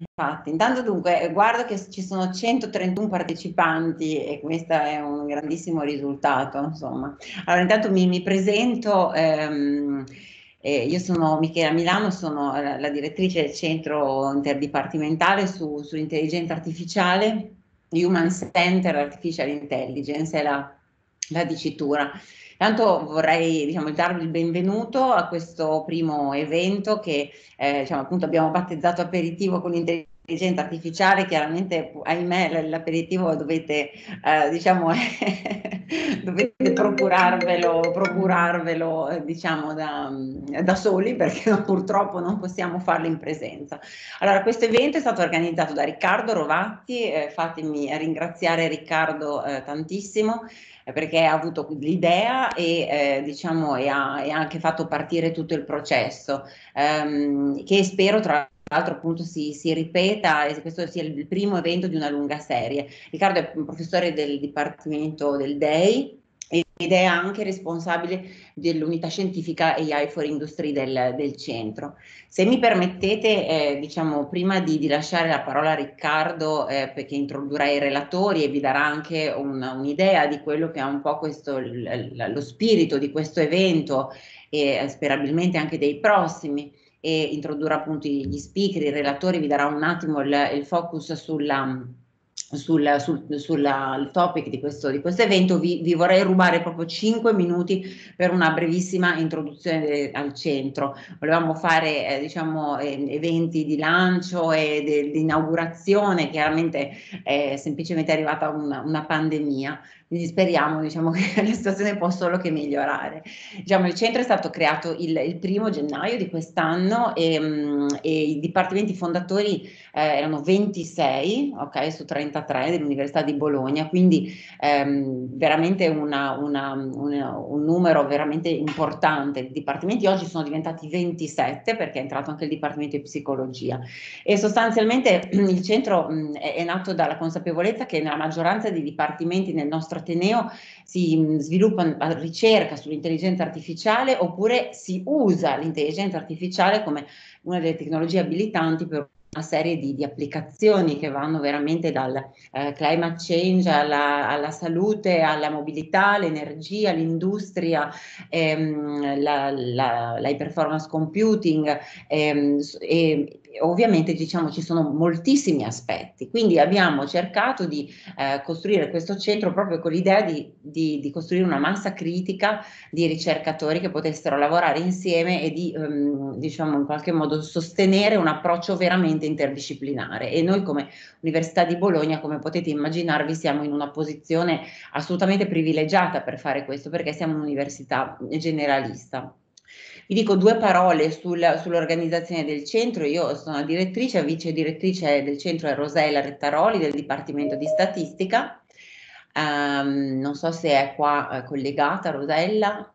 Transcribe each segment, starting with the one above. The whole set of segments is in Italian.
Infatti, intanto dunque eh, guardo che ci sono 131 partecipanti e questo è un grandissimo risultato, insomma. Allora, intanto mi, mi presento, ehm, eh, io sono Michela Milano, sono la, la direttrice del centro interdipartimentale su, sull'intelligenza artificiale, Human Center Artificial Intelligence è la, la dicitura. Intanto vorrei diciamo, darvi il benvenuto a questo primo evento che eh, diciamo, appunto abbiamo battezzato aperitivo con intelligenza intelligenza artificiale, chiaramente, ahimè, l'aperitivo dovete, eh, diciamo, dovete procurarvelo, procurarvelo diciamo, da, da, soli perché purtroppo non possiamo farlo in presenza. Allora, questo evento è stato organizzato da Riccardo Rovatti, eh, fatemi ringraziare Riccardo eh, tantissimo eh, perché ha avuto l'idea e, eh, diciamo, e, ha, e, ha, anche fatto partire tutto il processo, ehm, che spero tra l'altro appunto si, si, ripeta e questo sia il primo evento di una lunga serie. Riccardo è un professore del Dipartimento del DEI ed è anche responsabile dell'unità scientifica AI for Industry del, del centro. Se mi permettete, eh, diciamo, prima di, di, lasciare la parola a Riccardo, eh, perché introdurrà i relatori e vi darà anche un'idea di quello che è un po' questo, l, l, lo spirito di questo evento e eh, sperabilmente anche dei prossimi, e introdurrà appunto gli speaker, i relatori, vi darà un attimo il, il focus sulla, sul, sul, sul topic di questo, di questo evento, vi, vi, vorrei rubare proprio 5 minuti per una brevissima introduzione de, al centro. Volevamo fare eh, diciamo, eh, eventi di lancio e di inaugurazione, chiaramente è eh, semplicemente arrivata una, una pandemia quindi speriamo diciamo, che la situazione può solo che migliorare. Diciamo, il centro è stato creato il, il primo gennaio di quest'anno e, mm, e i dipartimenti fondatori eh, erano 26 okay, su 33 dell'Università di Bologna, quindi ehm, veramente una, una, una, un numero veramente importante di dipartimenti. Oggi sono diventati 27 perché è entrato anche il dipartimento di psicologia e sostanzialmente il centro mh, mm, è, è nato dalla consapevolezza che nella maggioranza dei dipartimenti nel nostro Ateneo si mm, sviluppa ricerca sull'intelligenza artificiale oppure si usa l'intelligenza artificiale come una delle tecnologie abilitanti per una serie di, di, applicazioni che vanno veramente dal eh, climate change alla, alla, salute, alla mobilità, all'energia, all'industria, ehm, la, la, la performance computing ehm, e ovviamente diciamo ci sono moltissimi aspetti, quindi abbiamo cercato di eh, costruire questo centro proprio con l'idea di, di, di, costruire una massa critica di ricercatori che potessero lavorare insieme e di ehm, diciamo in qualche modo sostenere un approccio veramente interdisciplinare e noi come Università di Bologna come potete immaginarvi siamo in una posizione assolutamente privilegiata per fare questo perché siamo un'università generalista. Vi dico due parole sul, sull'organizzazione del centro. Io sono direttrice, vice direttrice del centro è Rosella Rettaroli del Dipartimento di Statistica. Um, non so se è qua eh, collegata Rosella.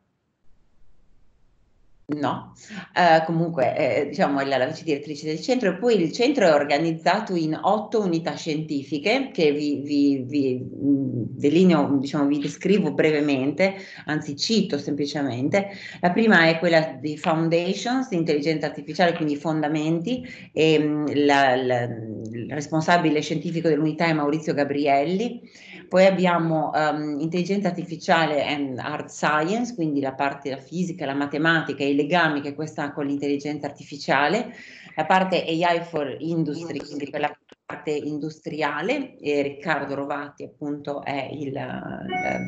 No, eh, comunque eh, diciamo è la, la vice direttrice del centro e poi il centro è organizzato in otto unità scientifiche che vi, vi, vi delineo, diciamo, vi descrivo brevemente, anzi cito semplicemente. La prima è quella di Foundations, intelligenza artificiale, quindi fondamenti, e, la, la, il responsabile scientifico dell'unità è Maurizio Gabrielli. Poi abbiamo um, intelligenza artificiale and hard science, quindi la parte della fisica, la matematica, e i legami che questa ha con l'intelligenza artificiale, la parte AI for industry, quindi quella parte industriale, e Riccardo Rovati appunto è il, il, ehm,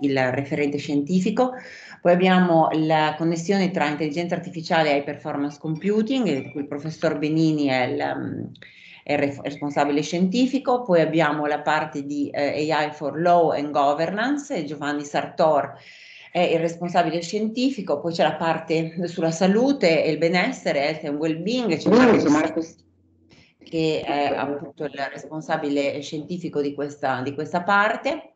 il referente scientifico. Poi abbiamo la connessione tra intelligenza artificiale e high performance computing, di cui il professor Benini è il ehm, è responsabile scientifico, poi abbiamo la parte di eh, AI for Law and Governance, Giovanni Sartor è il responsabile scientifico, poi c'è la parte sulla salute e il benessere, health and well-being, c'è Marco, Marco che è appunto il responsabile scientifico di questa, di questa parte.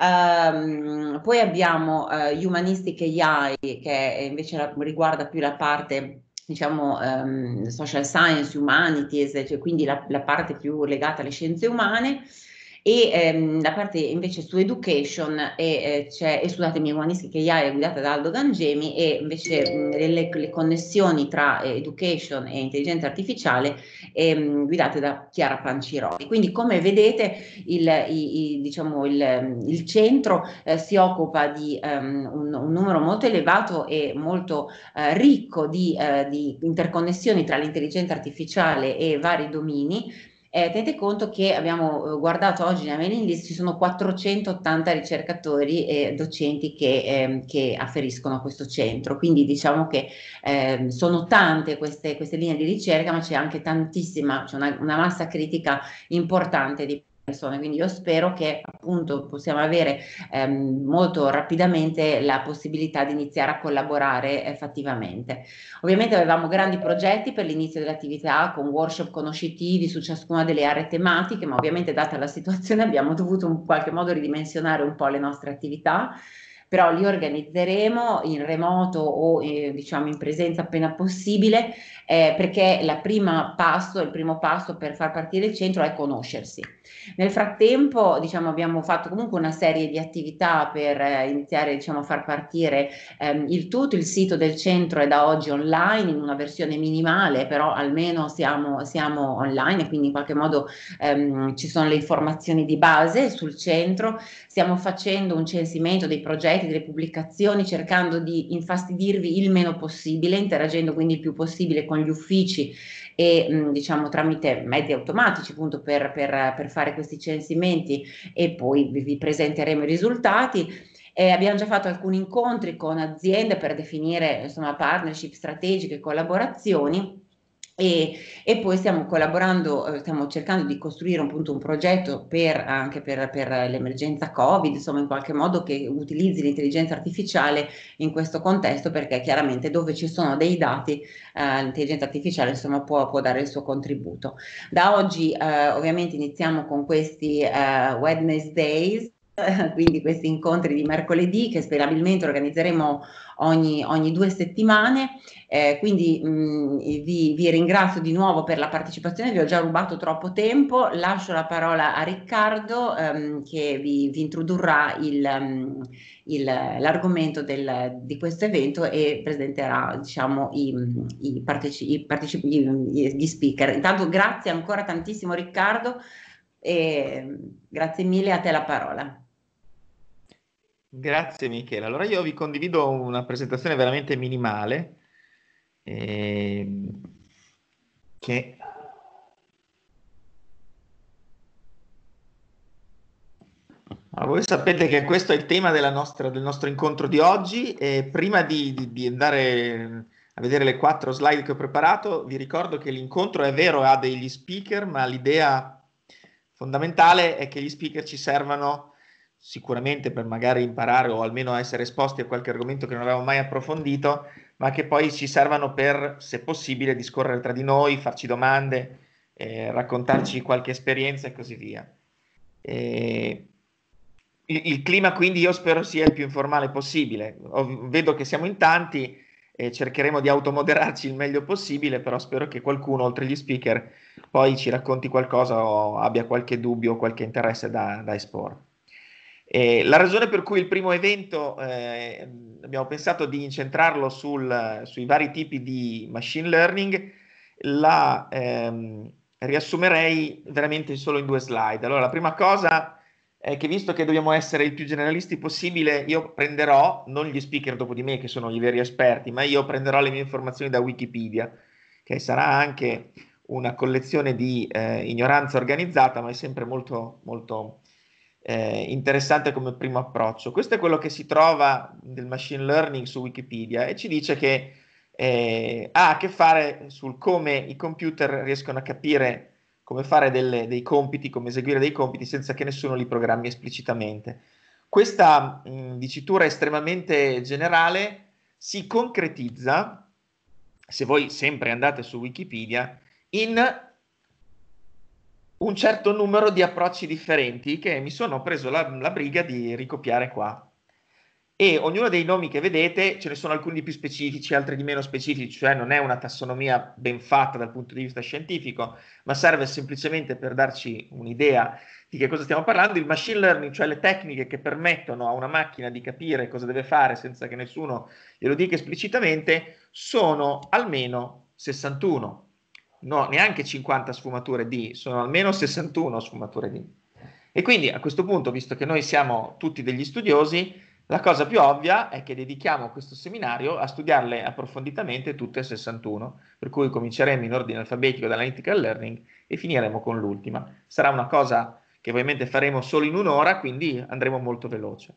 Um, poi abbiamo uh, eh, Humanistic AI che invece la, riguarda più la parte diciamo, um, social science, humanities, cioè quindi la, la, parte più legata alle scienze umane, e ehm, la parte invece su education e, eh, c'è, e scusatemi Umanistic AI è guidata da Aldo Gangemi e invece mh, le, le, connessioni tra eh, education e intelligenza artificiale ehm, guidate da Chiara Panciroli. Quindi come vedete il, i, i, diciamo il, il centro eh, si occupa di um, un, un, numero molto elevato e molto eh, ricco di, eh, di interconnessioni tra l'intelligenza artificiale e vari domini eh, tenete conto che abbiamo eh, guardato oggi nella mailing list, ci sono 480 ricercatori e docenti che, ehm, che afferiscono a questo centro, quindi diciamo che ehm, sono tante queste, queste, linee di ricerca, ma c'è anche tantissima, c'è una, una massa critica importante di persone. Quindi io spero che appunto possiamo avere ehm, molto rapidamente la possibilità di iniziare a collaborare effettivamente. Ovviamente avevamo grandi progetti per l'inizio dell'attività con workshop conoscitivi su ciascuna delle aree tematiche, ma ovviamente data la situazione abbiamo dovuto in qualche modo ridimensionare un po' le nostre attività però li organizzeremo in remoto o eh, diciamo in presenza appena possibile, eh, perché la prima passo, il primo passo per far partire il centro è conoscersi. Nel frattempo diciamo, abbiamo fatto comunque una serie di attività per eh, iniziare diciamo, a far partire ehm, il tutto, il sito del centro è da oggi online in una versione minimale, però almeno siamo, siamo online e quindi in qualche modo ehm, ci sono le informazioni di base sul centro, stiamo facendo un censimento dei progetti siti, delle pubblicazioni, cercando di infastidirvi il meno possibile, interagendo quindi il più possibile con gli uffici e mh, mm, diciamo tramite mezzi automatici appunto per, per, per fare questi censimenti e poi vi, vi presenteremo i risultati. Eh, abbiamo già fatto alcuni incontri con aziende per definire insomma, partnership strategiche, collaborazioni e, e, poi stiamo collaborando, eh, stiamo cercando di costruire appunto un progetto per, anche per, per, l'emergenza Covid, insomma in qualche modo che utilizzi l'intelligenza artificiale in questo contesto perché chiaramente dove ci sono dei dati eh, l'intelligenza artificiale insomma può, può, dare il suo contributo. Da oggi eh, ovviamente iniziamo con questi eh, Wednesdays, quindi questi incontri di mercoledì che sperabilmente organizzeremo ogni, ogni due settimane. Eh, quindi mh, mm, vi, vi, ringrazio di nuovo per la partecipazione, vi ho già rubato troppo tempo, lascio la parola a Riccardo ehm, che vi, vi introdurrà il, mm, il, l'argomento del, di questo evento e presenterà diciamo, i, i, parteci, i parteci, gli, gli speaker. Intanto grazie ancora tantissimo Riccardo e mm, grazie mille a te la parola. Grazie Michele. Allora io vi condivido una presentazione veramente minimale ehm, che Ma ah, voi sapete che questo è il tema nostra, del nostro incontro di oggi e prima di, di, di, andare a vedere le quattro slide che ho preparato vi ricordo che l'incontro è vero, ha degli speaker, ma l'idea fondamentale è che gli speaker ci servano sicuramente per magari imparare o almeno essere esposti a qualche argomento che non avevamo mai approfondito, ma che poi ci servano per, se possibile, discorrere tra di noi, farci domande, eh, raccontarci qualche esperienza e così via. E eh, il, il, clima quindi io spero sia il più informale possibile. O, vedo che siamo in tanti e cercheremo di automoderarci il meglio possibile, però spero che qualcuno, oltre gli speaker, poi ci racconti qualcosa o abbia qualche dubbio o qualche interesse da, da esporre. Eh, la ragione per cui il primo evento eh, abbiamo pensato di incentrarlo sul, sui vari tipi di machine learning la ehm, riassumerei veramente solo in due slide. Allora, la prima cosa è che visto che dobbiamo essere il più generalisti possibile, io prenderò, non gli speaker dopo di me che sono i veri esperti, ma io prenderò le mie informazioni da Wikipedia, che sarà anche una collezione di eh, ignoranza organizzata, ma è sempre molto, molto eh, interessante come primo approccio. Questo è quello che si trova del machine learning su Wikipedia e ci dice che eh, ha a che fare sul come i computer riescono a capire come fare delle, dei compiti, come eseguire dei compiti senza che nessuno li programmi esplicitamente. Questa mh, dicitura estremamente generale si concretizza, se voi sempre andate su Wikipedia, in un certo numero di approcci differenti che mi sono preso la, la briga di ricopiare qua. E ognuno dei nomi che vedete, ce ne sono alcuni di più specifici, altri di meno specifici, cioè non è una tassonomia ben fatta dal punto di vista scientifico, ma serve semplicemente per darci un'idea di che cosa stiamo parlando. Il machine learning, cioè le tecniche che permettono a una macchina di capire cosa deve fare senza che nessuno glielo dica esplicitamente, sono almeno 61 no, neanche 50 sfumature di, sono almeno 61 sfumature di. E quindi a questo punto, visto che noi siamo tutti degli studiosi, la cosa più ovvia è che dedichiamo questo seminario a studiarle approfonditamente tutte 61, per cui cominceremo in ordine alfabetico dall'analytical learning e finiremo con l'ultima. Sarà una cosa che ovviamente faremo solo in un'ora, quindi andremo molto veloce.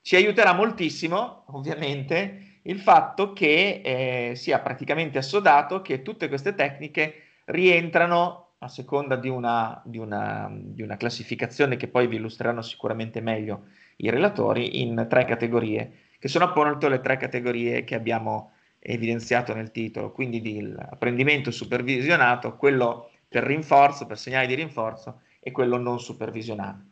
Ci aiuterà moltissimo, ovviamente, il fatto che eh, sia praticamente assodato che tutte queste tecniche rientrano a seconda di una, di, una, di una, classificazione che poi vi illustreranno sicuramente meglio i relatori in tre categorie, che sono appunto le tre categorie che abbiamo evidenziato nel titolo, quindi di apprendimento supervisionato, quello per rinforzo, per segnali di rinforzo e quello non supervisionato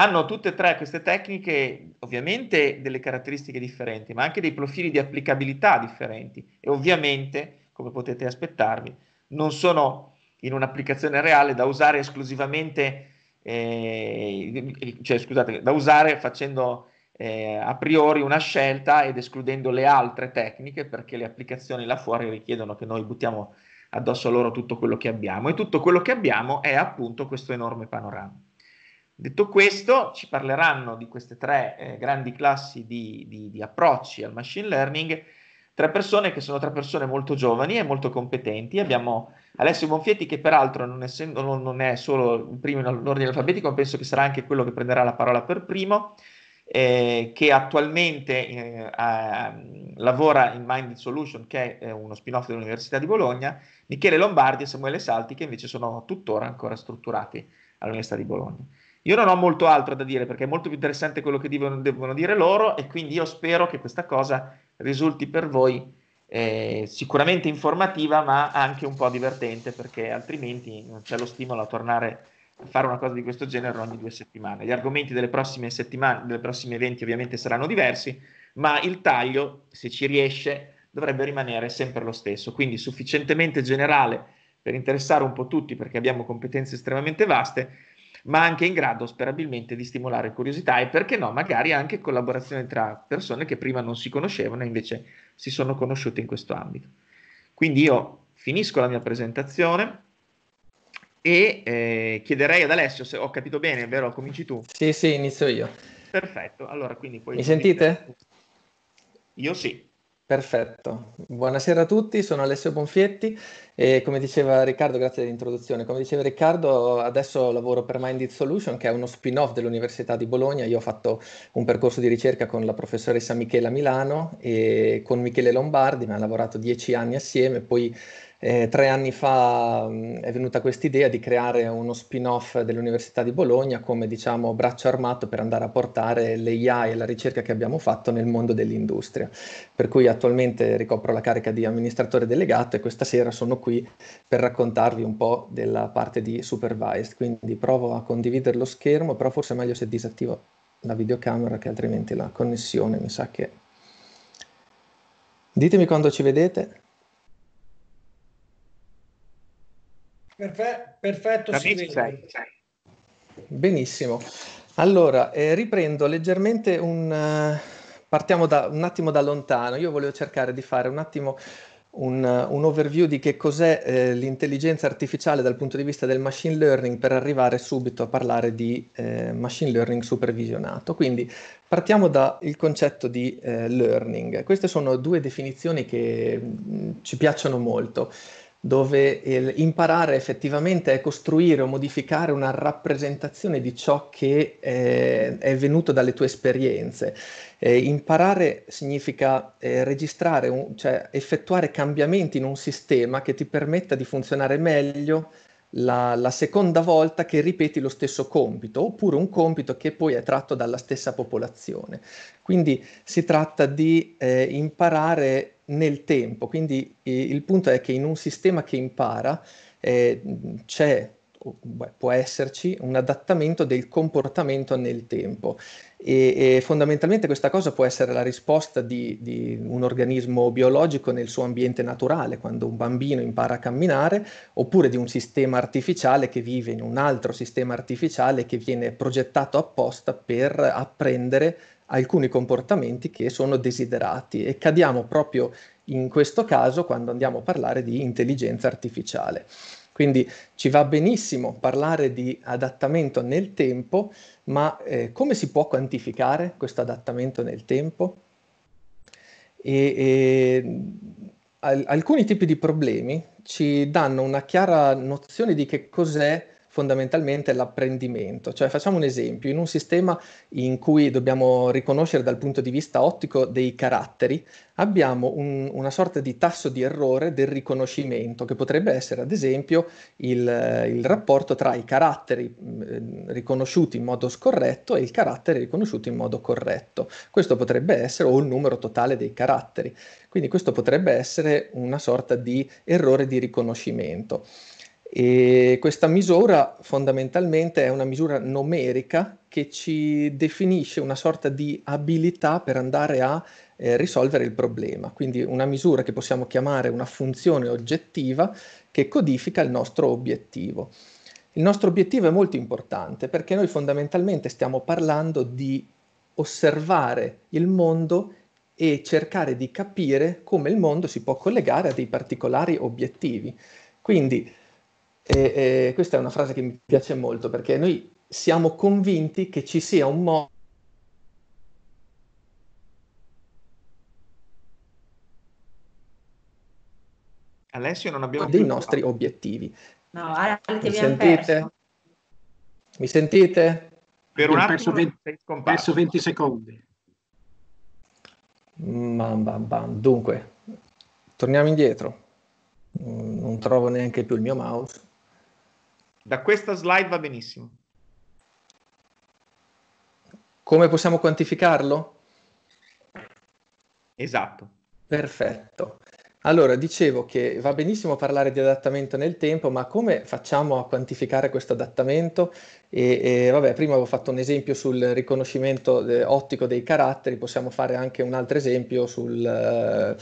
hanno tutte e tre queste tecniche ovviamente delle caratteristiche differenti, ma anche dei profili di applicabilità differenti e ovviamente, come potete aspettarvi, non sono in un'applicazione reale da usare esclusivamente, eh, cioè scusate, da usare facendo eh, a priori una scelta ed escludendo le altre tecniche perché le applicazioni là fuori richiedono che noi buttiamo addosso a loro tutto quello che abbiamo e tutto quello che abbiamo è appunto questo enorme panorama. Detto questo, ci parleranno di queste tre eh, grandi classi di, di, di approcci al machine learning tre persone che sono tre persone molto giovani e molto competenti. Abbiamo Alessio Bonfietti che peraltro non, essendo, non, non è solo il primo in ordine alfabetico, ma penso che sarà anche quello che prenderà la parola per primo, eh, che attualmente eh, a, ehm, lavora in Minded Solution, che è eh, uno spin-off dell'Università di Bologna, Michele Lombardi e Samuele Salti che invece sono tuttora ancora strutturati all'Università di Bologna. Io non ho molto altro da dire perché è molto più interessante quello che devono, devono dire loro e quindi io spero che questa cosa risulti per voi eh, sicuramente informativa ma anche un po' divertente perché altrimenti non c'è lo stimolo a tornare a fare una cosa di questo genere ogni due settimane. Gli argomenti delle prossime settimane, delle prossime eventi ovviamente saranno diversi, ma il taglio, se ci riesce, dovrebbe rimanere sempre lo stesso, quindi sufficientemente generale per interessare un po' tutti perché abbiamo competenze estremamente vaste ma anche in grado sperabilmente di stimolare curiosità e perché no, magari anche collaborazione tra persone che prima non si conoscevano e invece si sono conosciute in questo ambito. Quindi io finisco la mia presentazione e eh, chiederei ad Alessio se ho capito bene, vero? Cominci tu? Sì, sì, inizio io. Perfetto, allora quindi poi... Mi sentite? Io sì. Perfetto, buonasera a tutti, sono Alessio Bonfietti e come diceva Riccardo, grazie dell'introduzione, come diceva Riccardo adesso lavoro per Minded Solution che è uno spin-off dell'Università di Bologna, io ho fatto un percorso di ricerca con la professoressa Michela Milano e con Michele Lombardi, abbiamo lavorato dieci anni assieme, poi eh, tre anni fa mh, mm, è venuta questa idea di creare uno spin-off dell'Università di Bologna come diciamo braccio armato per andare a portare l'AI e la ricerca che abbiamo fatto nel mondo dell'industria. Per cui attualmente ricopro la carica di amministratore delegato e questa sera sono qui per raccontarvi un po' della parte di supervised. Quindi provo a condividere lo schermo, però forse è meglio se disattivo la videocamera che altrimenti la connessione mi sa che... Ditemi quando ci vedete. Perfe- perfetto, Benissimo. Allora, eh, riprendo leggermente un... Eh, partiamo da, un attimo da lontano. Io volevo cercare di fare un attimo un, eh, un overview di che cos'è eh, l'intelligenza artificiale dal punto di vista del machine learning per arrivare subito a parlare di eh, machine learning supervisionato. Quindi partiamo dal concetto di eh, learning. Queste sono due definizioni che mh, mm, ci piacciono molto dove imparare effettivamente è costruire o modificare una rappresentazione di ciò che eh, è venuto dalle tue esperienze. Eh, imparare significa eh, registrare, un, cioè effettuare cambiamenti in un sistema che ti permetta di funzionare meglio la, la, seconda volta che ripeti lo stesso compito, oppure un compito che poi è tratto dalla stessa popolazione. Quindi si tratta di eh, imparare nel tempo. Quindi il punto è che in un sistema che impara eh, c'è, può esserci, un adattamento del comportamento nel tempo. E, e, fondamentalmente questa cosa può essere la risposta di, di, un organismo biologico nel suo ambiente naturale, quando un bambino impara a camminare, oppure di un sistema artificiale che vive in un altro sistema artificiale che viene progettato apposta per apprendere alcuni comportamenti che sono desiderati e cadiamo proprio in questo caso quando andiamo a parlare di intelligenza artificiale. Quindi ci va benissimo parlare di adattamento nel tempo, ma eh, come si può quantificare questo adattamento nel tempo? E, e, al- alcuni tipi di problemi ci danno una chiara nozione di che cos'è fondamentalmente l'apprendimento. Cioè facciamo un esempio, in un sistema in cui dobbiamo riconoscere dal punto di vista ottico dei caratteri, abbiamo un, una sorta di tasso di errore del riconoscimento che potrebbe essere ad esempio il, il rapporto tra i caratteri mh, mm, riconosciuti in modo scorretto e il carattere riconosciuto in modo corretto. Questo potrebbe essere o il numero totale dei caratteri. Quindi questo potrebbe essere una sorta di errore di riconoscimento. E questa misura fondamentalmente è una misura numerica che ci definisce una sorta di abilità per andare a eh, risolvere il problema, quindi una misura che possiamo chiamare una funzione oggettiva che codifica il nostro obiettivo. Il nostro obiettivo è molto importante perché noi fondamentalmente stiamo parlando di osservare il mondo e cercare di capire come il mondo si può collegare a dei particolari obiettivi. Quindi e, e questa è una frase che mi piace molto perché noi siamo convinti che ci sia un modo Alessio non abbiamo dei nostri fatto. obiettivi. No, Ale, ti mi sentite? Perso. Mi sentite? Per un attimo ho perso 20 secondi. Bam, bam, bam. Dunque, torniamo indietro. Non trovo neanche più il mio mouse. Da questa slide va benissimo. Come possiamo quantificarlo? Esatto. Perfetto. Allora, dicevo che va benissimo parlare di adattamento nel tempo, ma come facciamo a quantificare questo adattamento? E, e, vabbè, prima avevo fatto un esempio sul riconoscimento de- ottico dei caratteri, possiamo fare anche un altro esempio sugli eh,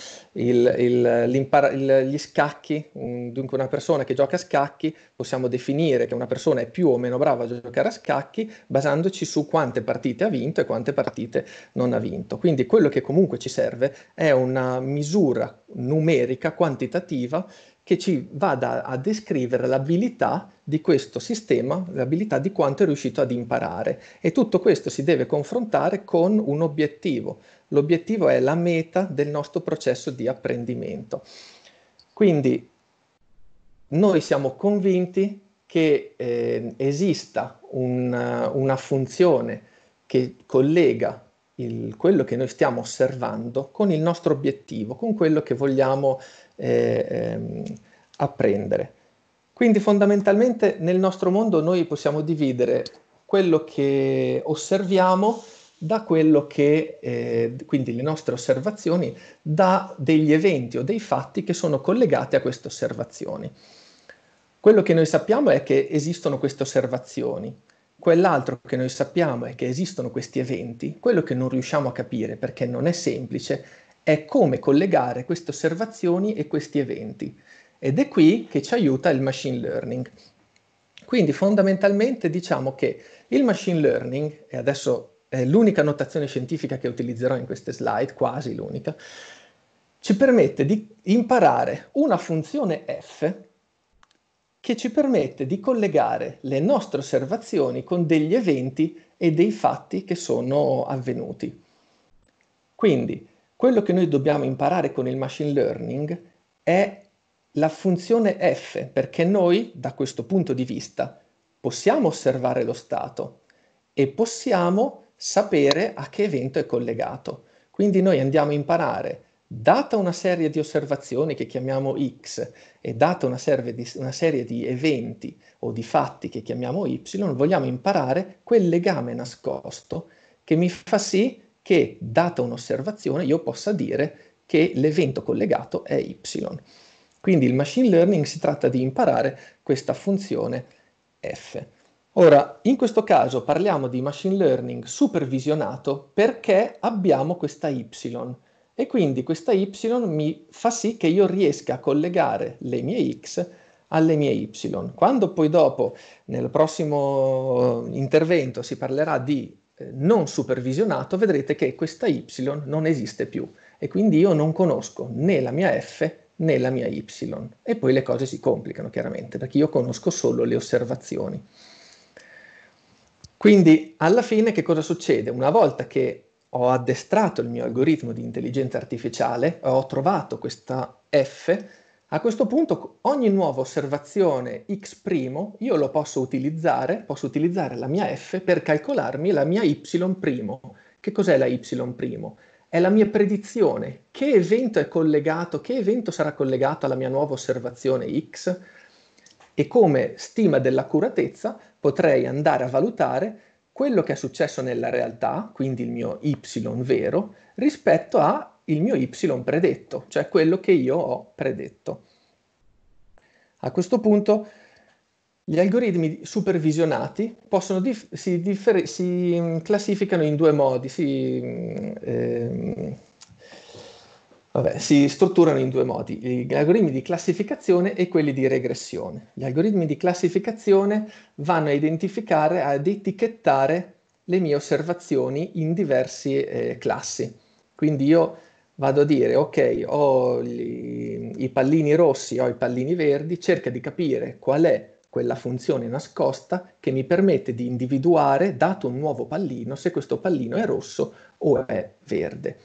uh, scacchi. Un, dunque, una persona che gioca a scacchi possiamo definire che una persona è più o meno brava a giocare a scacchi basandoci su quante partite ha vinto e quante partite non ha vinto. Quindi quello che comunque ci serve è una misura numerica, quantitativa che ci vada a descrivere l'abilità di questo sistema, l'abilità di quanto è riuscito ad imparare. E tutto questo si deve confrontare con un obiettivo. L'obiettivo è la meta del nostro processo di apprendimento. Quindi noi siamo convinti che eh, esista un, una funzione che collega il, quello che noi stiamo osservando con il nostro obiettivo, con quello che vogliamo eh, ehm, apprendere. Quindi fondamentalmente nel nostro mondo noi possiamo dividere quello che osserviamo da quello che, eh, quindi le nostre osservazioni, da degli eventi o dei fatti che sono collegati a queste osservazioni. Quello che noi sappiamo è che esistono queste osservazioni, Quell'altro che noi sappiamo è che esistono questi eventi, quello che non riusciamo a capire perché non è semplice, è come collegare queste osservazioni e questi eventi. Ed è qui che ci aiuta il machine learning. Quindi fondamentalmente diciamo che il machine learning, e adesso è l'unica notazione scientifica che utilizzerò in queste slide, quasi l'unica, ci permette di imparare una funzione f che ci permette di collegare le nostre osservazioni con degli eventi e dei fatti che sono avvenuti. Quindi, quello che noi dobbiamo imparare con il machine learning è la funzione F, perché noi, da questo punto di vista, possiamo osservare lo stato e possiamo sapere a che evento è collegato. Quindi noi andiamo a imparare data una serie di osservazioni che chiamiamo X e data una, di, una serie di eventi o di fatti che chiamiamo Y, vogliamo imparare quel legame nascosto che mi fa sì che, data un'osservazione, io possa dire che l'evento collegato è Y. Quindi il machine learning si tratta di imparare questa funzione F. Ora, in questo caso parliamo di machine learning supervisionato perché abbiamo questa Y e quindi questa y mi fa sì che io riesca a collegare le mie x alle mie y. Quando poi dopo, nel prossimo eh, intervento, si parlerà di eh, non supervisionato, vedrete che questa y non esiste più e quindi io non conosco né la mia f né la mia y. E poi le cose si complicano chiaramente perché io conosco solo le osservazioni. Quindi alla fine che cosa succede? Una volta che ho addestrato il mio algoritmo di intelligenza artificiale, ho trovato questa F, a questo punto ogni nuova osservazione x' io lo posso utilizzare, posso utilizzare la mia f per calcolarmi la mia y'. Che cos'è la y'? È la mia predizione, che evento è collegato, che evento sarà collegato alla mia nuova osservazione x e come stima dell'accuratezza potrei andare a valutare quello che è successo nella realtà, quindi il mio y vero, rispetto al mio y predetto, cioè quello che io ho predetto. A questo punto gli algoritmi supervisionati dif- si, differ- si, classificano in due modi, si, eh, Vabbè, si strutturano in due modi, gli algoritmi di classificazione e quelli di regressione. Gli algoritmi di classificazione vanno a identificare, ad etichettare le mie osservazioni in diverse eh, classi. Quindi io vado a dire, ok, ho gli, i pallini rossi, ho i pallini verdi, cerca di capire qual è quella funzione nascosta che mi permette di individuare, dato un nuovo pallino, se questo pallino è rosso o è verde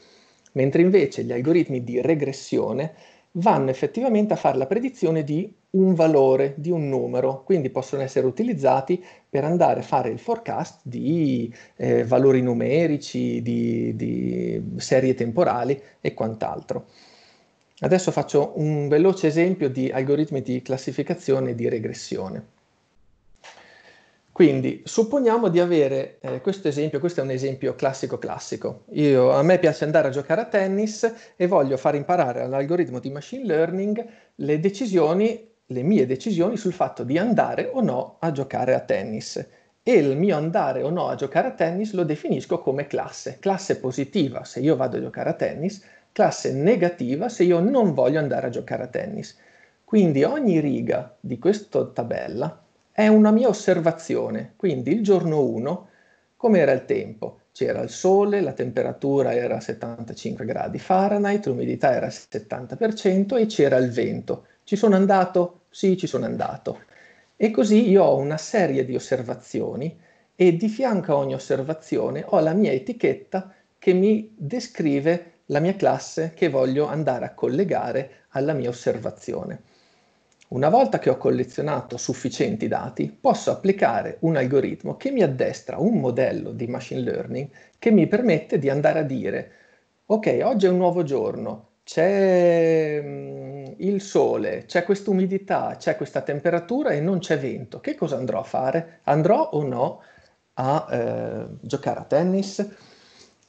mentre invece gli algoritmi di regressione vanno effettivamente a fare la predizione di un valore, di un numero, quindi possono essere utilizzati per andare a fare il forecast di eh, valori numerici, di, di serie temporali e quant'altro. Adesso faccio un veloce esempio di algoritmi di classificazione e di regressione. Quindi supponiamo di avere eh, questo esempio, questo è un esempio classico classico. Io, a me piace andare a giocare a tennis e voglio far imparare all'algoritmo di machine learning le decisioni, le mie decisioni sul fatto di andare o no a giocare a tennis. E il mio andare o no a giocare a tennis lo definisco come classe, classe positiva se io vado a giocare a tennis, classe negativa se io non voglio andare a giocare a tennis. Quindi ogni riga di questa tabella è una mia osservazione, quindi il giorno 1 com'era il tempo? C'era il sole, la temperatura era 75 gradi Fahrenheit, l'umidità era il 70% e c'era il vento. Ci sono andato? Sì, ci sono andato. E così io ho una serie di osservazioni e di fianco a ogni osservazione ho la mia etichetta che mi descrive la mia classe che voglio andare a collegare alla mia osservazione. Una volta che ho collezionato sufficienti dati, posso applicare un algoritmo che mi addestra un modello di machine learning che mi permette di andare a dire, ok, oggi è un nuovo giorno, c'è mm, il sole, c'è questa umidità, c'è questa temperatura e non c'è vento. Che cosa andrò a fare? Andrò o no a eh, giocare a tennis?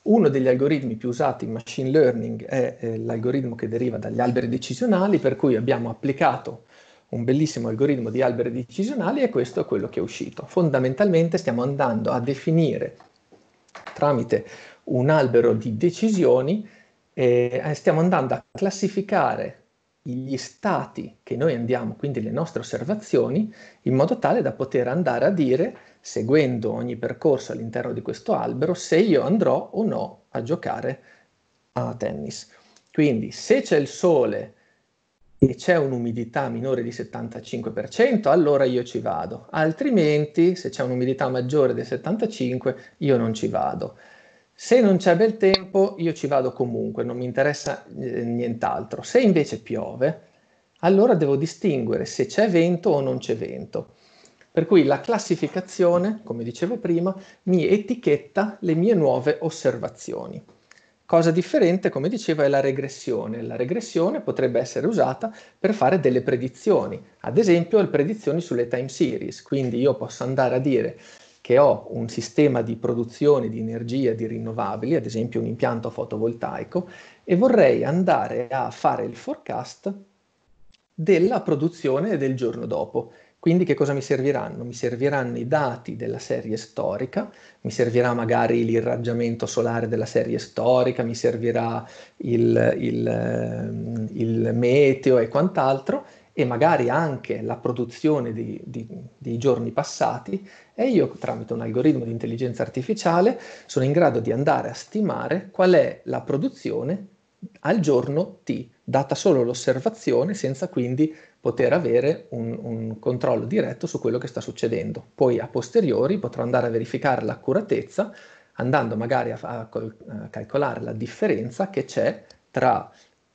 Uno degli algoritmi più usati in machine learning è eh, l'algoritmo che deriva dagli alberi decisionali, per cui abbiamo applicato un bellissimo algoritmo di alberi decisionali e questo è quello che è uscito. Fondamentalmente stiamo andando a definire tramite un albero di decisioni, eh, stiamo andando a classificare gli stati che noi andiamo, quindi le nostre osservazioni, in modo tale da poter andare a dire, seguendo ogni percorso all'interno di questo albero, se io andrò o no a giocare a tennis. Quindi se c'è il sole e c'è un'umidità minore di 75%, allora io ci vado, altrimenti se c'è un'umidità maggiore del 75% io non ci vado. Se non c'è bel tempo io ci vado comunque, non mi interessa eh, nient'altro. Se invece piove, allora devo distinguere se c'è vento o non c'è vento. Per cui la classificazione, come dicevo prima, mi etichetta le mie nuove osservazioni. Cosa differente, come dicevo, è la regressione. La regressione potrebbe essere usata per fare delle predizioni, ad esempio le predizioni sulle time series, quindi io posso andare a dire che ho un sistema di produzione di energia di rinnovabili, ad esempio un impianto fotovoltaico, e vorrei andare a fare il forecast della produzione del giorno dopo. Quindi che cosa mi serviranno? Mi serviranno i dati della serie storica, mi servirà magari l'irraggiamento solare della serie storica, mi servirà il, il, ehm, il meteo e quant'altro e magari anche la produzione di, di, di, giorni passati e io tramite un algoritmo di intelligenza artificiale sono in grado di andare a stimare qual è la produzione al giorno T, data solo l'osservazione senza quindi poter avere un, un controllo diretto su quello che sta succedendo. Poi a posteriori potrò andare a verificare l'accuratezza andando magari a, a, a, calcolare la differenza che c'è tra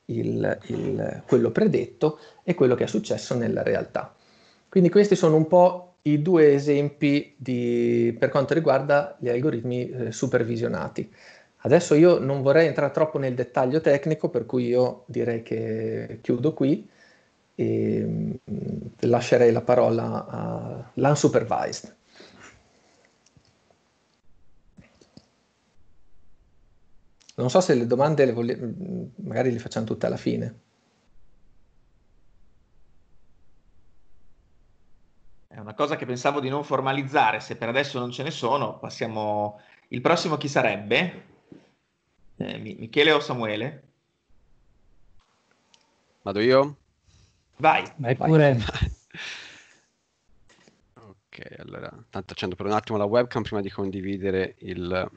il, il, quello predetto e quello che è successo nella realtà. Quindi questi sono un po' i due esempi di, per quanto riguarda gli algoritmi eh, supervisionati. Adesso io non vorrei entrare troppo nel dettaglio tecnico, per cui io direi che chiudo qui e ehm, lascerei la parola a l'unsupervised. Non so se le domande le vogliamo, magari le facciamo tutte alla fine. È una cosa che pensavo di non formalizzare, se per adesso non ce ne sono, passiamo... Il prossimo chi sarebbe? Eh, Michele o Samuele? Vado io? Vai, vai pure. Vai. ok, allora, tanto accendo per un attimo la webcam prima di condividere il,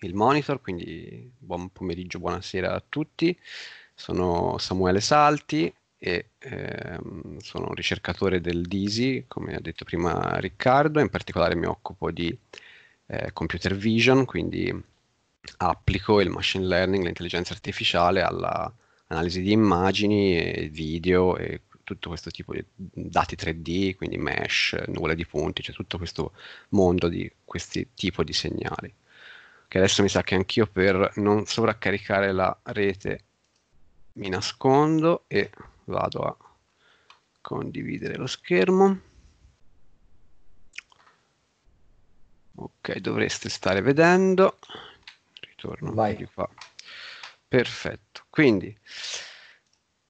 il monitor, quindi buon pomeriggio, buonasera a tutti. Sono Samuele Salti e ehm, sono un ricercatore del DISI, come ha detto prima Riccardo, in particolare mi occupo di eh, computer vision, quindi applico il machine learning, l'intelligenza artificiale alla analisi di immagini, e video e tutto questo tipo di dati 3D, quindi mesh, nuvole di punti, cioè tutto questo mondo di questi tipi di segnali. Che adesso mi sa che anch'io per non sovraccaricare la rete mi nascondo e vado a condividere lo schermo. Ok, dovreste stare vedendo. Ritorno Vai. qua. Perfetto. Quindi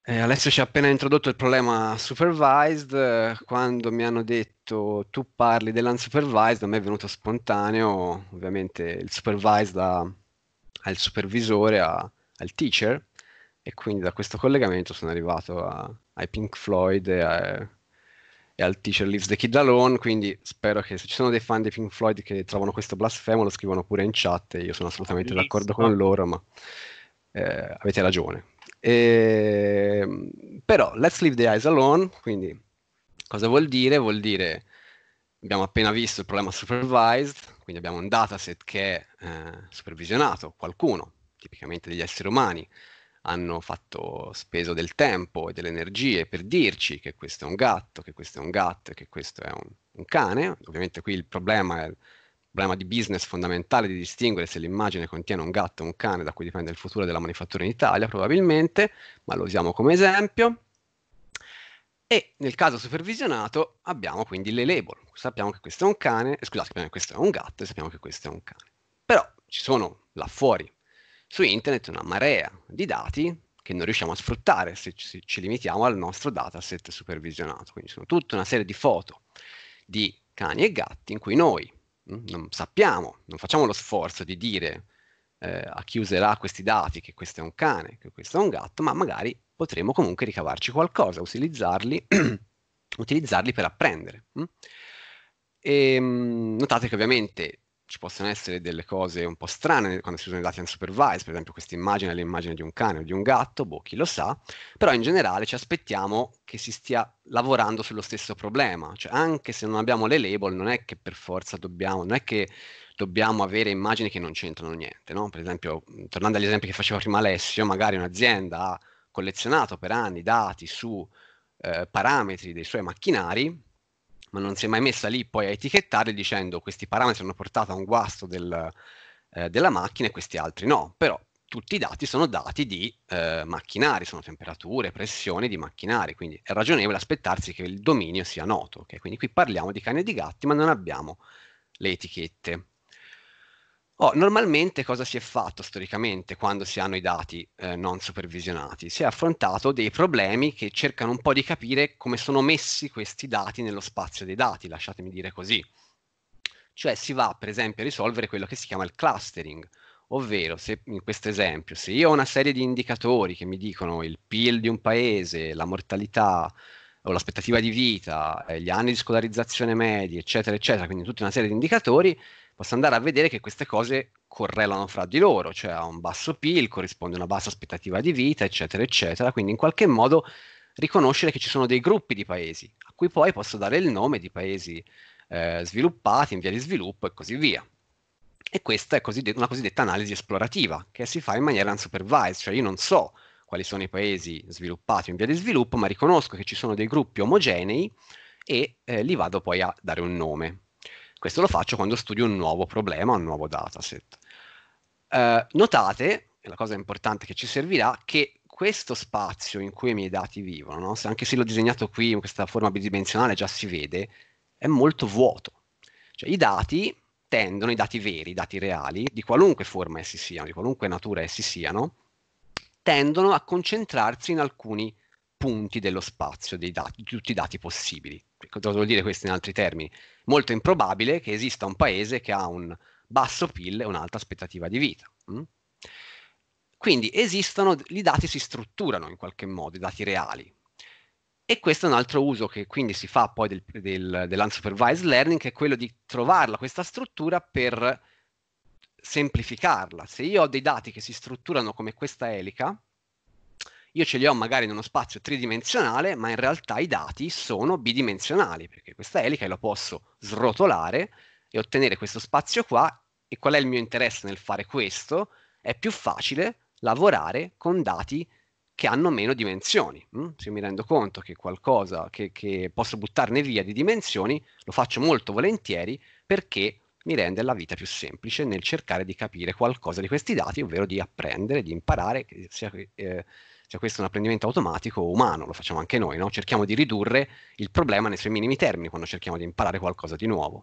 eh, Alessio ci ha appena introdotto il problema supervised. Quando mi hanno detto tu parli dell'unsupervised, a me è venuto spontaneo, ovviamente il supervised ha, ha il supervisore, ha, al teacher e quindi da questo collegamento sono arrivato a, ai Pink Floyd e, a, e, al teacher Leaves the Kid Alone, quindi spero che se ci sono dei fan dei Pink Floyd che trovano questo blasfemo lo scrivono pure in chat e io sono assolutamente Bellissimo. d'accordo con loro, ma eh, avete ragione. E, ehm, però, let's leave the eyes alone, quindi cosa vuol dire? Vuol dire abbiamo appena visto il problema supervised, quindi abbiamo un dataset che è eh, supervisionato, qualcuno, tipicamente degli esseri umani, hanno fatto speso del tempo e delle energie per dirci che questo è un gatto, che questo è un gatto, che questo è un, un cane. Ovviamente qui il problema è problema di business fondamentale di distinguere se l'immagine contiene un gatto o un cane, da cui dipende il futuro della manifattura in Italia, probabilmente, ma lo usiamo come esempio. E nel caso supervisionato abbiamo quindi le label. Sappiamo che questo è un cane, eh, scusate, sappiamo che questo è un gatto e sappiamo che questo è un cane. Però ci sono là fuori su internet una marea di dati che non riusciamo a sfruttare se ci, ci limitiamo al nostro dataset supervisionato. Quindi sono tutta una serie di foto di cani e gatti in cui noi Mm, non sappiamo, non facciamo lo sforzo di dire eh, a chi userà questi dati che questo è un cane, che questo è un gatto, ma magari potremo comunque ricavarci qualcosa, utilizzarli, utilizzarli per apprendere. Mm? Hm? E, notate che ovviamente ci possono essere delle cose un po' strane quando si usano i dati unsupervised, per esempio questa immagine è l'immagine di un cane o di un gatto, boh, chi lo sa, però in generale ci aspettiamo che si stia lavorando sullo stesso problema, cioè anche se non abbiamo le label non è che per forza dobbiamo, non è che dobbiamo avere immagini che non c'entrano niente, no? Per esempio, tornando agli esempi che faceva prima Alessio, magari un'azienda ha collezionato per anni dati su eh, parametri dei suoi macchinari ma non si è mai messa lì poi a etichettare dicendo questi parametri hanno portato a un guasto del, eh, della macchina e questi altri no, però tutti i dati sono dati di eh, macchinari, sono temperature, pressioni di macchinari, quindi è ragionevole aspettarsi che il dominio sia noto. Okay? Quindi qui parliamo di cani e di gatti, ma non abbiamo le etichette. Oh, normalmente cosa si è fatto storicamente quando si hanno i dati eh, non supervisionati? Si è affrontato dei problemi che cercano un po' di capire come sono messi questi dati nello spazio dei dati, lasciatemi dire così. Cioè si va per esempio a risolvere quello che si chiama il clustering, ovvero se, in questo esempio se io ho una serie di indicatori che mi dicono il PIL di un paese, la mortalità o l'aspettativa di vita, eh, gli anni di scolarizzazione medi, eccetera, eccetera, quindi tutta una serie di indicatori, posso andare a vedere che queste cose correlano fra di loro, cioè a un basso PIL corrisponde una bassa aspettativa di vita, eccetera, eccetera. Quindi in qualche modo riconoscere che ci sono dei gruppi di paesi, a cui poi posso dare il nome di paesi eh, sviluppati, in via di sviluppo e così via. E questa è cosidd- una cosiddetta analisi esplorativa, che si fa in maniera unsupervised, cioè io non so quali sono i paesi sviluppati in via di sviluppo, ma riconosco che ci sono dei gruppi omogenei e eh, li vado poi a dare un nome. Questo lo faccio quando studio un nuovo problema, un nuovo dataset. Eh, notate, e la cosa importante che ci servirà, che questo spazio in cui i miei dati vivono, no? se anche se l'ho disegnato qui in questa forma bidimensionale già si vede, è molto vuoto. Cioè, i dati tendono, i dati veri, i dati reali, di qualunque forma essi siano, di qualunque natura essi siano, tendono a concentrarsi in alcuni punti dello spazio, dati, di tutti i dati possibili. Ecco, cosa vuol dire questo in altri termini? Molto improbabile che esista un paese che ha un basso PIL e un'alta aspettativa di vita. Mm? Quindi esistono, i dati si strutturano in qualche modo, i dati reali. E questo è un altro uso che quindi si fa poi del, del, dell'unsupervised learning, che è quello di trovarla questa struttura per semplificarla. Se io ho dei dati che si strutturano come questa elica, io ce li ho magari in uno spazio tridimensionale, ma in realtà i dati sono bidimensionali, perché questa elica la posso srotolare e ottenere questo spazio qua, e qual è il mio interesse nel fare questo? È più facile lavorare con dati che hanno meno dimensioni. Mm? Se mi rendo conto che qualcosa che, che posso buttarne via di dimensioni, lo faccio molto volentieri perché mi rende la vita più semplice nel cercare di capire qualcosa di questi dati, ovvero di apprendere, di imparare, sia, eh, cioè questo è un apprendimento automatico umano, lo facciamo anche noi, no? Cerchiamo di ridurre il problema nei suoi minimi termini quando cerchiamo di imparare qualcosa di nuovo.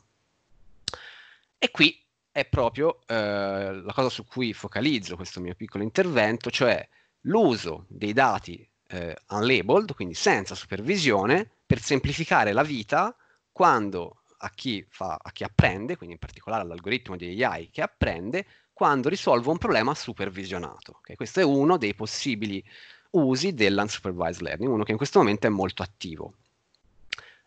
E qui è proprio eh, la cosa su cui focalizzo questo mio piccolo intervento, cioè l'uso dei dati eh, unlabeled, quindi senza supervisione, per semplificare la vita quando a chi, fa, a chi apprende, quindi in particolare all'algoritmo di AI che apprende, quando risolvo un problema supervisionato. Okay? Questo è uno dei possibili usi dell'unsupervised learning, uno che in questo momento è molto attivo.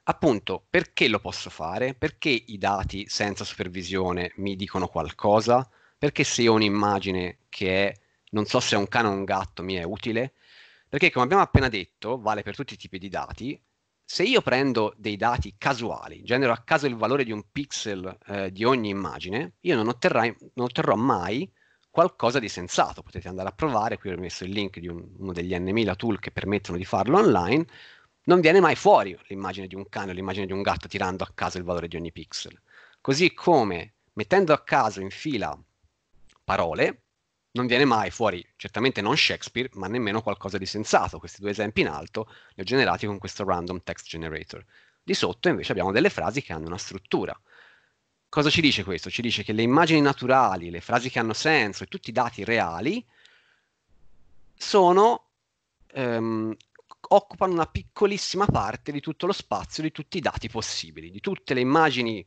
Appunto, perché lo posso fare? Perché i dati senza supervisione mi dicono qualcosa? Perché se ho un'immagine che è, non so se è un cane o un gatto, mi è utile? Perché come abbiamo appena detto, vale per tutti i tipi di dati, se io prendo dei dati casuali, genero a caso il valore di un pixel eh, di ogni immagine, io non, otterrai, non otterrò mai qualcosa di sensato. Potete andare a provare, qui ho messo il link di un, uno degli N1000 tool che permettono di farlo online, non viene mai fuori l'immagine di un cane o l'immagine di un gatto tirando a caso il valore di ogni pixel. Così come mettendo a caso in fila parole, non viene mai fuori, certamente non Shakespeare, ma nemmeno qualcosa di sensato. Questi due esempi in alto li ho generati con questo random text generator. Di sotto invece abbiamo delle frasi che hanno una struttura. Cosa ci dice questo? Ci dice che le immagini naturali, le frasi che hanno senso e tutti i dati reali sono, ehm, occupano una piccolissima parte di tutto lo spazio, di tutti i dati possibili, di tutte le immagini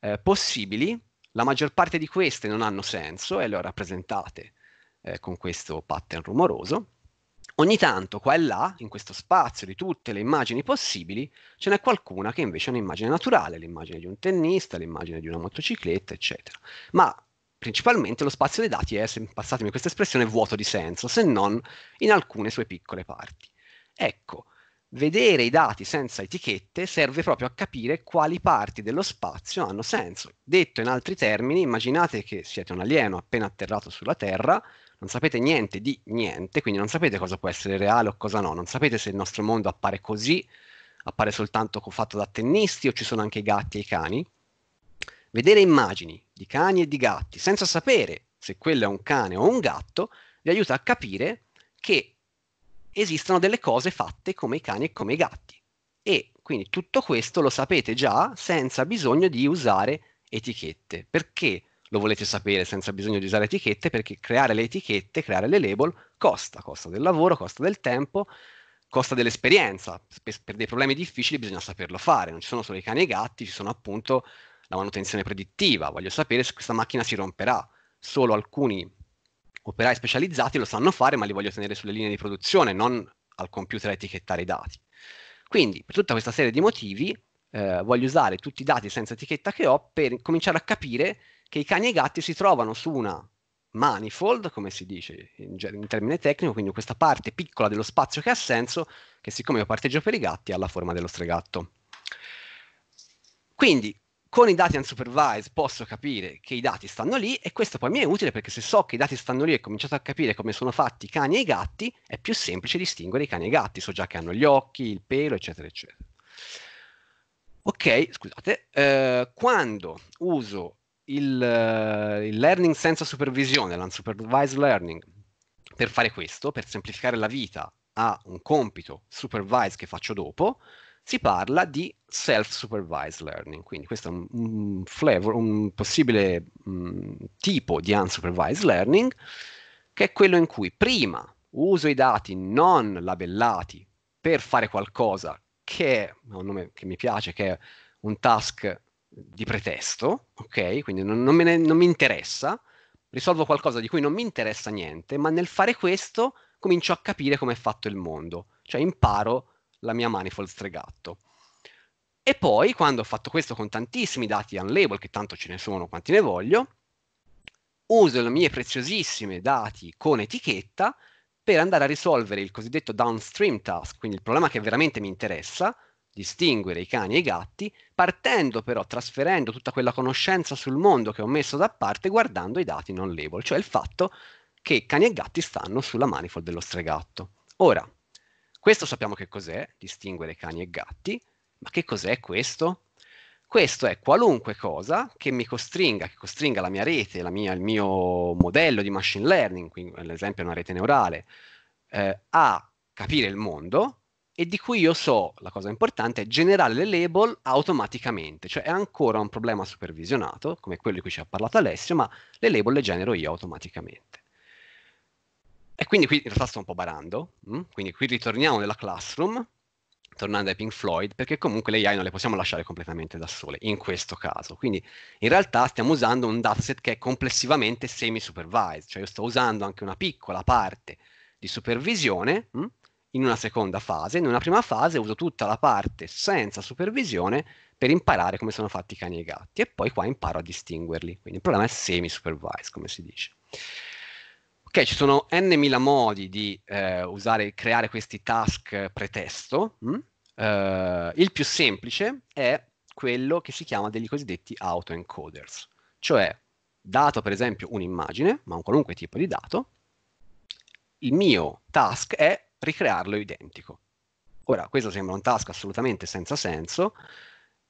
eh, possibili. La maggior parte di queste non hanno senso e le ho rappresentate eh, con questo pattern rumoroso Ogni tanto, qua e là, in questo spazio di tutte le immagini possibili, ce n'è qualcuna che invece è un'immagine naturale, l'immagine di un tennista, l'immagine di una motocicletta, eccetera. Ma principalmente lo spazio dei dati è, passatemi questa espressione, vuoto di senso, se non in alcune sue piccole parti. Ecco, vedere i dati senza etichette serve proprio a capire quali parti dello spazio hanno senso. Detto in altri termini, immaginate che siete un alieno appena atterrato sulla Terra, non sapete niente di niente, quindi non sapete cosa può essere reale o cosa no, non sapete se il nostro mondo appare così, appare soltanto fatto da tennisti o ci sono anche i gatti e i cani. Vedere immagini di cani e di gatti senza sapere se quello è un cane o un gatto vi aiuta a capire che esistono delle cose fatte come i cani e come i gatti. E quindi tutto questo lo sapete già senza bisogno di usare etichette, perché lo volete sapere senza bisogno di usare etichette, perché creare le etichette, creare le label costa, costa del lavoro, costa del tempo, costa dell'esperienza. Per, per dei problemi difficili bisogna saperlo fare, non ci sono solo i cani e i gatti, ci sono appunto la manutenzione predittiva, voglio sapere se questa macchina si romperà. Solo alcuni operai specializzati lo sanno fare, ma li voglio tenere sulle linee di produzione, non al computer a etichettare i dati. Quindi, per tutta questa serie di motivi, eh, voglio usare tutti i dati senza etichetta che ho per cominciare a capire che i cani e i gatti si trovano su una manifold, come si dice in, in termine tecnico, quindi questa parte piccola dello spazio che ha senso, che siccome io parteggio per i gatti ha la forma dello stregatto. Quindi con i dati unsupervised posso capire che i dati stanno lì e questo poi mi è utile perché se so che i dati stanno lì e ho cominciato a capire come sono fatti i cani e i gatti, è più semplice distinguere i cani e i gatti, so già che hanno gli occhi, il pelo, eccetera, eccetera. Ok, scusate, eh, quando uso il, eh, il learning senza supervisione, l'unsupervised learning. Per fare questo, per semplificare la vita a un compito supervised che faccio dopo, si parla di self-supervised learning, quindi questo è un, un, flavor, un possibile um, tipo di unsupervised learning, che è quello in cui prima uso i dati non labellati per fare qualcosa che è un nome che mi piace, che è un task di pretesto, ok? Quindi non, non, ne, non mi interessa, risolvo qualcosa di cui non mi interessa niente, ma nel fare questo comincio a capire come è fatto il mondo, cioè imparo la mia manifold stregato. E poi, quando ho fatto questo con tantissimi dati unlabel, che tanto ce ne sono quanti ne voglio, uso le mie preziosissime dati con etichetta per andare a risolvere il cosiddetto downstream task, quindi il problema che veramente mi interessa, distinguere i cani e i gatti, partendo però, trasferendo tutta quella conoscenza sul mondo che ho messo da parte guardando i dati non label, cioè il fatto che cani e gatti stanno sulla manifold dello stregatto. Ora, questo sappiamo che cos'è, distinguere cani e gatti, ma che cos'è questo? Questo è qualunque cosa che mi costringa, che costringa la mia rete, la mia, il mio modello di machine learning, quindi ad è una rete neurale, eh, a capire il mondo e di cui io so, la cosa importante, generare le label automaticamente, cioè è ancora un problema supervisionato, come quello di cui ci ha parlato Alessio, ma le label le genero io automaticamente. E quindi qui in realtà sto un po' barando, mh? Mm? quindi qui ritorniamo nella classroom, tornando ai Pink Floyd, perché comunque le AI non le possiamo lasciare completamente da sole, in questo caso. Quindi in realtà stiamo usando un dataset che è complessivamente semi-supervised, cioè io sto usando anche una piccola parte di supervisione mh, mm? in una seconda fase. In una prima fase uso tutta la parte senza supervisione per imparare come sono fatti i cani e i gatti e poi qua imparo a distinguerli. Quindi il problema è semi-supervised, come si dice. Ok, ci sono n mila modi di eh, usare, creare questi task pretesto. Mm? Uh, il più semplice è quello che si chiama degli cosiddetti autoencoders, cioè dato per esempio un'immagine, ma un qualunque tipo di dato, il mio task è ricrearlo identico. Ora, questo sembra un task assolutamente senza senso,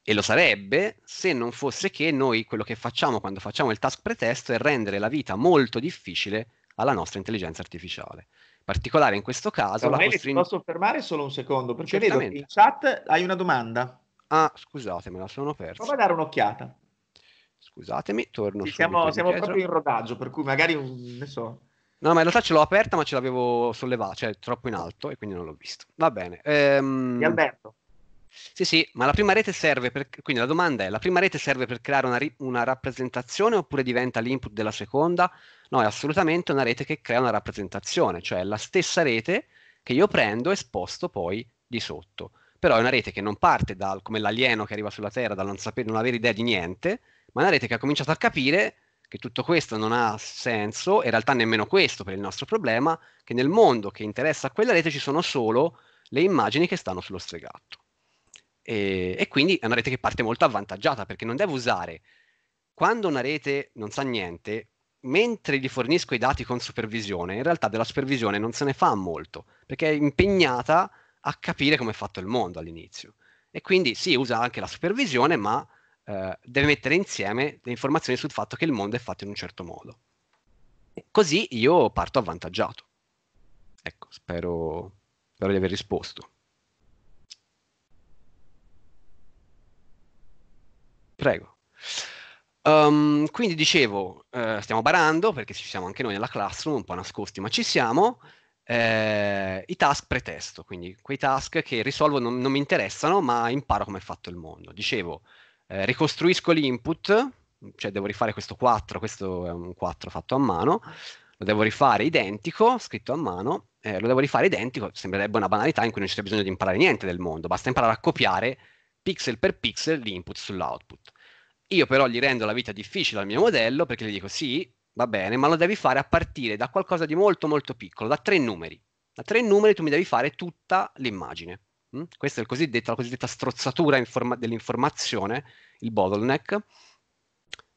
e lo sarebbe se non fosse che noi quello che facciamo quando facciamo il task pretesto è rendere la vita molto difficile alla nostra intelligenza artificiale. In particolare in questo caso... Ma costring... posso fermare solo un secondo? Perché vedo in chat hai una domanda. Ah, scusate, me la sono persa. Prova a dare un'occhiata. Scusatemi, torno sì, Siamo, siamo proprio in rodaggio, per cui magari, ne so, No, ma in realtà ce l'ho aperta, ma ce l'avevo sollevata, cioè troppo in alto e quindi non l'ho visto. Va bene. Ehm... Di Alberto. Sì, sì, ma la prima rete serve per... Quindi la domanda è, la prima rete serve per creare una, ri... una rappresentazione oppure diventa l'input della seconda? No, è assolutamente una rete che crea una rappresentazione, cioè è la stessa rete che io prendo e sposto poi di sotto. Però è una rete che non parte dal, come l'alieno che arriva sulla Terra, dal non, sapere, non avere idea di niente, ma è una rete che ha cominciato a capire che tutto questo non ha senso, in realtà nemmeno questo per il nostro problema, che nel mondo che interessa a quella rete ci sono solo le immagini che stanno sullo stregato. E, e quindi è una rete che parte molto avvantaggiata perché non deve usare, quando una rete non sa niente, mentre gli fornisco i dati con supervisione, in realtà della supervisione non se ne fa molto, perché è impegnata a capire come è fatto il mondo all'inizio. E quindi si sì, usa anche la supervisione, ma eh, deve mettere insieme le informazioni sul fatto che il mondo è fatto in un certo modo. Così io parto avvantaggiato. Ecco, spero, spero di aver risposto. Prego. Um, quindi dicevo, eh, stiamo barando perché ci siamo anche noi nella classroom, un po' nascosti, ma ci siamo. Eh, I task pretesto, quindi quei task che risolvo non, non mi interessano, ma imparo come è fatto il mondo. Dicevo, eh, ricostruisco l'input, cioè devo rifare questo 4, questo è un 4 fatto a mano, lo devo rifare identico, scritto a mano, eh, lo devo rifare identico, sembrerebbe una banalità in cui non c'è bisogno di imparare niente del mondo, basta imparare a copiare pixel per pixel l'input sull'output. Io però gli rendo la vita difficile al mio modello perché gli dico sì, va bene, ma lo devi fare a partire da qualcosa di molto molto piccolo, da tre numeri. Da tre numeri tu mi devi fare tutta l'immagine. Mh? Mm? Questa è la cosiddetta strozzatura informa- dell'informazione, il bottleneck.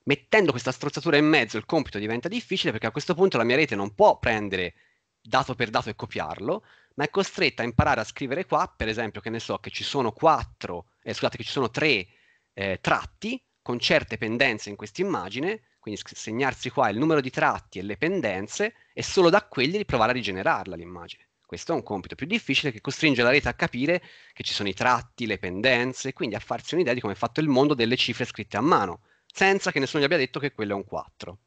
Mettendo questa strozzatura in mezzo il compito diventa difficile perché a questo punto la mia rete non può prendere dato per dato e copiarlo, ma è costretta a imparare a scrivere qua, per esempio, che ne so, che ci sono quattro, eh, scusate, che ci sono tre eh, tratti con certe pendenze in questa immagine, quindi segnarsi qua il numero di tratti e le pendenze e solo da quelli provare a rigenerarla l'immagine. Questo è un compito più difficile che costringe la rete a capire che ci sono i tratti, le pendenze, e quindi a farsi un'idea di come è fatto il mondo delle cifre scritte a mano, senza che nessuno gli abbia detto che quello è un 4.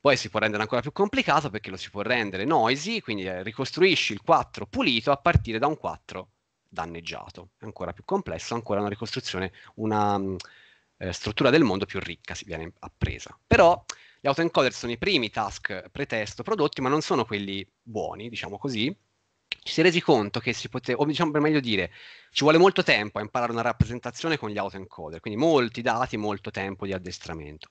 Poi si può rendere ancora più complicato perché lo si può rendere noisy, quindi eh, ricostruisci il 4 pulito a partire da un 4 danneggiato. È ancora più complesso, ancora una ricostruzione, una mm, eh, struttura del mondo più ricca si viene appresa. Però gli autoencoder sono i primi task pretesto prodotti, ma non sono quelli buoni, diciamo così. Ci si è resi conto che si poteva, o diciamo per meglio dire, ci vuole molto tempo a imparare una rappresentazione con gli autoencoder, quindi molti dati, molto tempo di addestramento.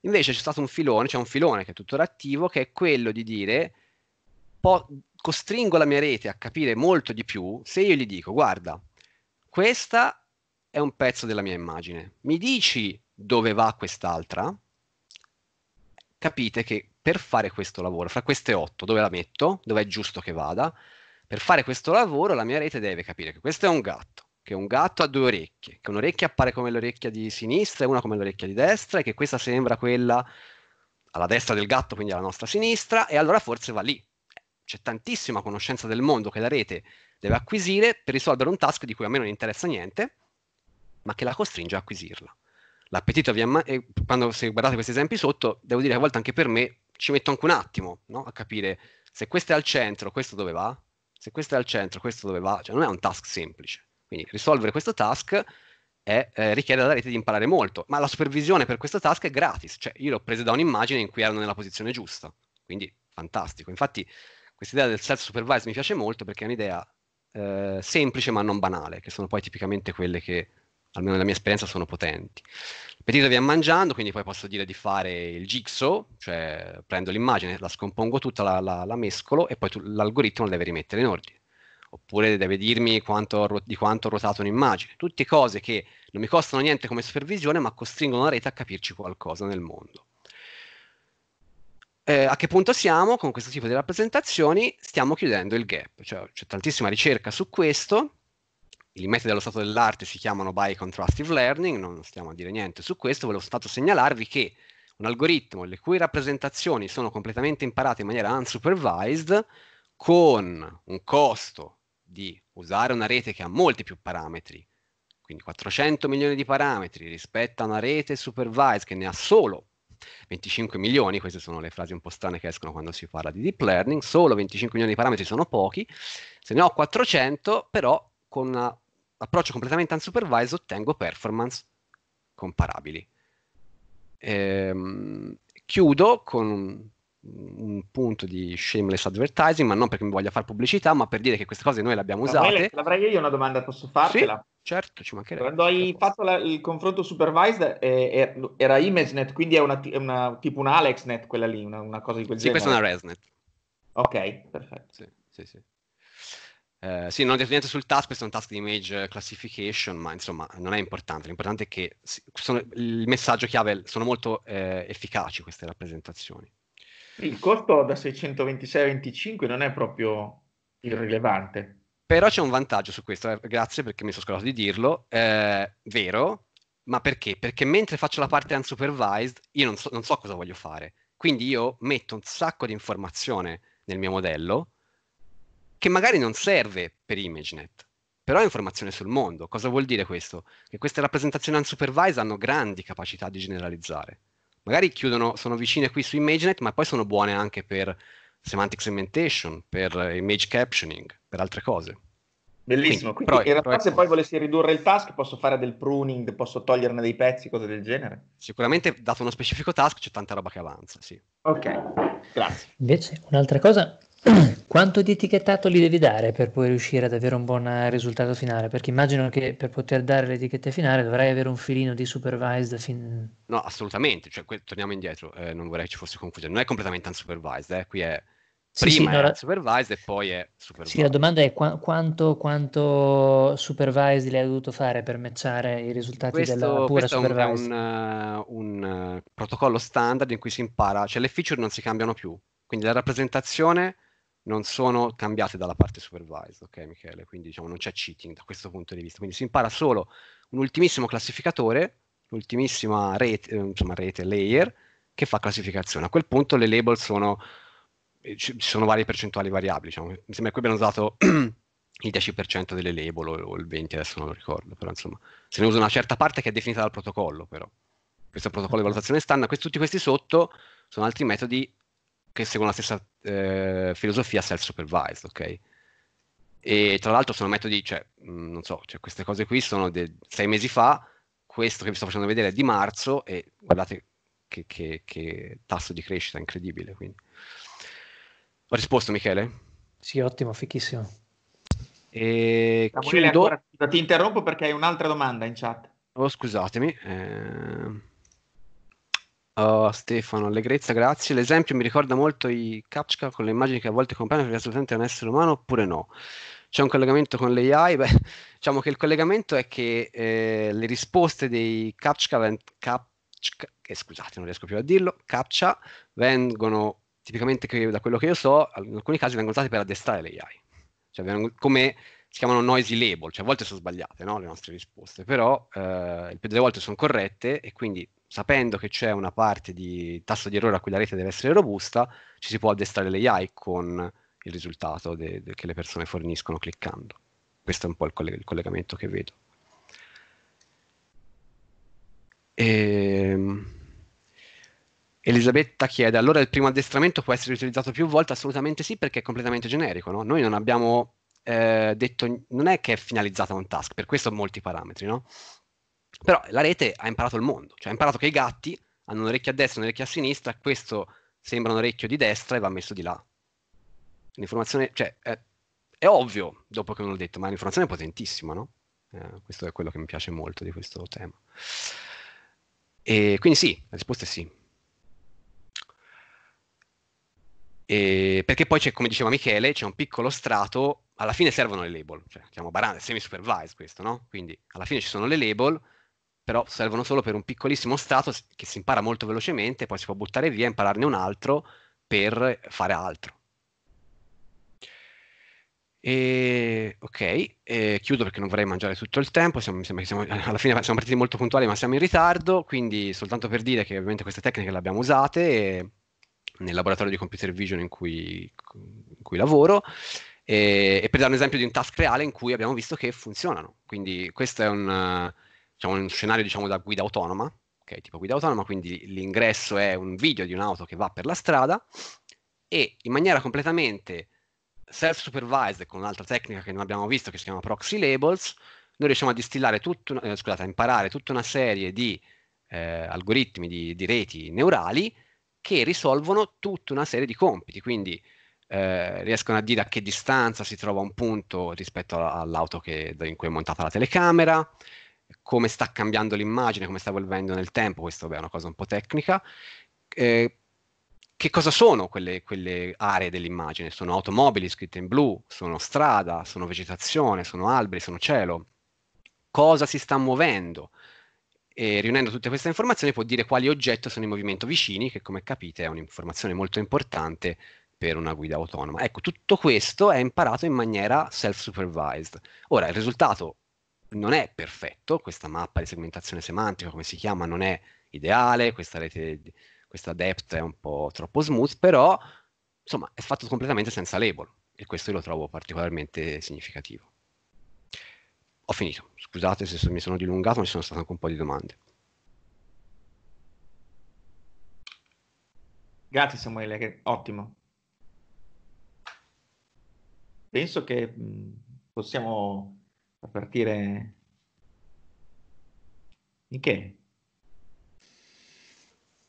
Invece c'è stato un filone, c'è un filone che è tuttora attivo, che è quello di dire, po- costringo la mia rete a capire molto di più se io gli dico, guarda, questa è un pezzo della mia immagine, mi dici dove va quest'altra? capite che per fare questo lavoro, fra queste otto, dove la metto, dove è giusto che vada, per fare questo lavoro la mia rete deve capire che questo è un gatto, che un gatto ha due orecchie, che un'orecchia appare come l'orecchia di sinistra e una come l'orecchia di destra e che questa sembra quella alla destra del gatto, quindi alla nostra sinistra, e allora forse va lì. C'è tantissima conoscenza del mondo che la rete deve acquisire per risolvere un task di cui a me non interessa niente, ma che la costringe a acquisirla l'appetito vi amma- e quando se guardate questi esempi sotto, devo dire che a volte anche per me ci metto anche un attimo no? a capire se questo è al centro, questo dove va, se questo è al centro, questo dove va, cioè non è un task semplice. Quindi risolvere questo task è, eh, richiede alla rete di imparare molto, ma la supervisione per questo task è gratis, cioè io l'ho presa da un'immagine in cui erano nella posizione giusta, quindi fantastico. Infatti questa idea del self-supervised mi piace molto perché è un'idea eh, semplice ma non banale, che sono poi tipicamente quelle che almeno nella mia esperienza, sono potenti. Appetito via mangiando, quindi poi posso dire di fare il jigsaw, cioè prendo l'immagine, la scompongo tutta, la, la, la mescolo e poi tu, l'algoritmo la deve rimettere in ordine. Oppure deve dirmi quanto, di quanto ho ruotato un'immagine. Tutte cose che non mi costano niente come supervisione, ma costringono la rete a capirci qualcosa nel mondo. Eh, a che punto siamo con questo tipo di rappresentazioni? Stiamo chiudendo il gap, cioè, c'è tantissima ricerca su questo i metodi dello stato dell'arte si chiamano by contrastive learning, non stiamo a dire niente su questo, volevo soltanto segnalarvi che un algoritmo le cui rappresentazioni sono completamente imparate in maniera unsupervised, con un costo di usare una rete che ha molti più parametri, quindi 400 milioni di parametri rispetto a una rete supervised che ne ha solo 25 milioni, queste sono le frasi un po' strane che escono quando si parla di deep learning, solo 25 milioni di parametri sono pochi, se ne ho 400 però con una approccio completamente unsupervised, ottengo performance comparabili. Ehm, chiudo con un, un, punto di shameless advertising, ma non perché mi voglia fare pubblicità, ma per dire che queste cose noi le abbiamo usate. L'avrei io una domanda, posso fartela? Sì? Certo, ci mancherebbe. Quando hai fatto la, il confronto supervised eh, er-, era ImageNet, quindi è, una, una, tipo un AlexNet quella lì, una, una cosa di quel sì, genere. Sì, questa è una ResNet. Ok, perfetto. Sì, sì, sì. Eh, sì, non ho detto niente sul task, questo è un task di image eh, classification, ma insomma non è importante, l'importante è che sono, il messaggio chiave sono molto eh, efficaci queste rappresentazioni. Il costo da 626 a 25 non è proprio irrilevante. Però c'è un vantaggio su questo, eh, grazie perché mi sono scordato di dirlo, eh, vero, ma perché? Perché mentre faccio la parte unsupervised io non so, non so cosa voglio fare, quindi io metto un sacco di informazione nel mio modello che magari non serve per ImageNet, però è informazione sul mondo. Cosa vuol dire questo? Che queste rappresentazioni unsupervised hanno grandi capacità di generalizzare. Magari chiudono, sono vicine qui su ImageNet, ma poi sono buone anche per semantic segmentation, per image captioning, per altre cose. Bellissimo, quindi, quindi pro, in realtà se poi volessi ridurre il task posso fare del pruning, posso toglierne dei pezzi, cose del genere. Sicuramente dato uno specifico task c'è tanta roba che avanza, sì. Ok, grazie. Invece un'altra cosa Quanto di etichettato gli devi dare per poi riuscire ad avere un buon eh, risultato finale? Perché immagino che per poter dare l'etichetta finale dovrai avere un filino di supervised. Fin... No, assolutamente. Cioè, que- torniamo indietro, eh, non vorrei che ci fosse confusione. Non è completamente unsupervised, eh. qui è sì, prima sì, no, la... supervised e poi è supervised. Sì, la domanda è qu- quanto, quanto supervised le hai dovuto fare per matchare i risultati questo, della pura questo supervised? Questo è un, un, eh, un eh, protocollo standard in cui si impara, cioè le feature non si cambiano più, quindi la rappresentazione non sono cambiate dalla parte supervised, ok Michele? Quindi diciamo non c'è cheating da questo punto di vista, quindi si impara solo un ultimissimo classificatore, l'ultimissima rete, eh, insomma rete layer che fa classificazione. A quel punto le label sono, eh, ci sono varie percentuali variabili, diciamo. mi sembra che qui abbiano usato il 10% delle label o il 20% adesso non lo ricordo, però insomma se ne usa una certa parte che è definita dal protocollo però. Questo protocollo di valutazione standard, questi, tutti questi sotto sono altri metodi che seguono la stessa eh, filosofia self-supervised, ok? E tra l'altro sono metodi, cioè, mh, mm, non so, cioè queste cose qui sono de- sei mesi fa, questo che vi sto facendo vedere è di marzo e guardate che, che, che tasso di crescita incredibile. Quindi. Ho risposto Michele? Sì, ottimo, fichissimo. E Samuele, chiudo... ancora, ti interrompo perché hai un'altra domanda in chat. Oh, scusatemi. Eh... Oh, Stefano, allegrezza, grazie. L'esempio mi ricorda molto i CAPTCHA con le immagini che a volte compaiono che l'utente è un essere umano oppure no. C'è un collegamento con l'AI? Beh, diciamo che il collegamento è che eh, le risposte dei CAPTCHA, ven- CAPTCHA scusate, non riesco più a dirlo, CAPTCHA vengono, tipicamente da quello che io so, in alcuni casi vengono usate per addestrare l'AI. Cioè, come si chiamano noisy label, cioè a volte sono sbagliate no, le nostre risposte, però eh, il più delle volte sono corrette e quindi sapendo che c'è una parte di tasso di errore a cui la rete deve essere robusta, ci si può addestrare l'AI con il risultato de- de- che le persone forniscono cliccando. Questo è un po' il, coll- il collegamento che vedo. E... Ehm, Elisabetta chiede, allora il primo addestramento può essere utilizzato più volte? Assolutamente sì, perché è completamente generico. No? Noi non abbiamo eh, detto, non è che è finalizzato a un task, per questo molti parametri, no? Però la rete ha imparato il mondo, cioè ha imparato che i gatti hanno un orecchio a destra e un orecchio a sinistra, questo sembra un orecchio di destra e va messo di là. L'informazione, cioè, è, è ovvio dopo che uno l'ho detto, ma l'informazione è potentissima, no? Eh, questo è quello che mi piace molto di questo tema. E quindi sì, la risposta è sì. E perché poi c'è, come diceva Michele, c'è un piccolo strato, alla fine servono le label, cioè chiamo banale, semi-supervised questo, no? Quindi alla fine ci sono le label, però servono solo per un piccolissimo strato che si impara molto velocemente, poi si può buttare via, e impararne un altro per fare altro. E, ok, e chiudo perché non vorrei mangiare tutto il tempo, siamo, siamo, alla fine siamo partiti molto puntuali ma siamo in ritardo, quindi soltanto per dire che ovviamente queste tecniche le abbiamo usate ehm, nel laboratorio di computer vision in cui, in cui lavoro e, ehm, e, per dare un esempio di un task reale in cui abbiamo visto che funzionano, quindi questo è un diciamo, uno scenario diciamo, da guida autonoma, ok, tipo guida autonoma, quindi l'ingresso è un video di un'auto che va per la strada e in maniera completamente self-supervised con un'altra tecnica che non abbiamo visto che si chiama proxy labels, noi riusciamo a distillare tutto, eh, scusate, a imparare tutta una serie di eh, algoritmi di, di, reti neurali che risolvono tutta una serie di compiti, quindi eh, riescono a dire a che distanza si trova un punto rispetto all'auto che, in cui è montata la telecamera, come sta cambiando l'immagine, come sta evolvendo nel tempo, questo è una cosa un po' tecnica. Eh, che cosa sono quelle, quelle, aree dell'immagine? Sono automobili scritte in blu, sono strada, sono vegetazione, sono alberi, sono cielo. Cosa si sta muovendo? E riunendo tutte queste informazioni può dire quali oggetti sono in movimento vicini, che come capite è un'informazione molto importante per una guida autonoma. Ecco, tutto questo è imparato in maniera self-supervised. Ora, il risultato non è perfetto, questa mappa di segmentazione semantica, come si chiama, non è ideale, questa rete, questa depth è un po' troppo smooth, però insomma è fatto completamente senza label e questo lo trovo particolarmente significativo. Ho finito, scusate se mi sono dilungato, ma ci sono state anche un po' di domande. Grazie Samuele, ottimo. Penso che possiamo a partire... In che?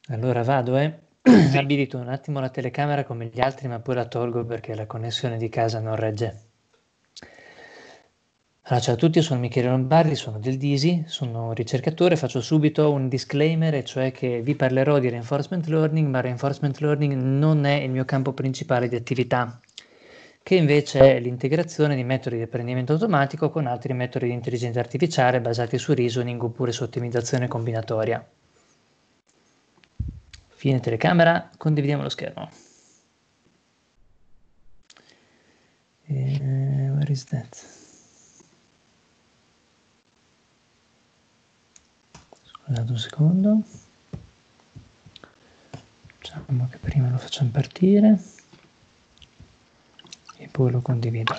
Allora vado, eh? Sì. Abilito un attimo la telecamera come gli altri, ma poi la tolgo perché la connessione di casa non regge. Allora, ciao a tutti, sono Michele Lombardi, sono del DISI, sono ricercatore, faccio subito un disclaimer, e cioè che vi parlerò di reinforcement learning, ma reinforcement learning non è il mio campo principale di attività che invece è l'integrazione di metodi di apprendimento automatico con altri metodi di intelligenza artificiale basati su reasoning oppure su ottimizzazione combinatoria. Fine telecamera, condividiamo lo schermo. Uh, where is that? Scusate un secondo. Facciamo che prima lo facciamo partire e poi lo condivido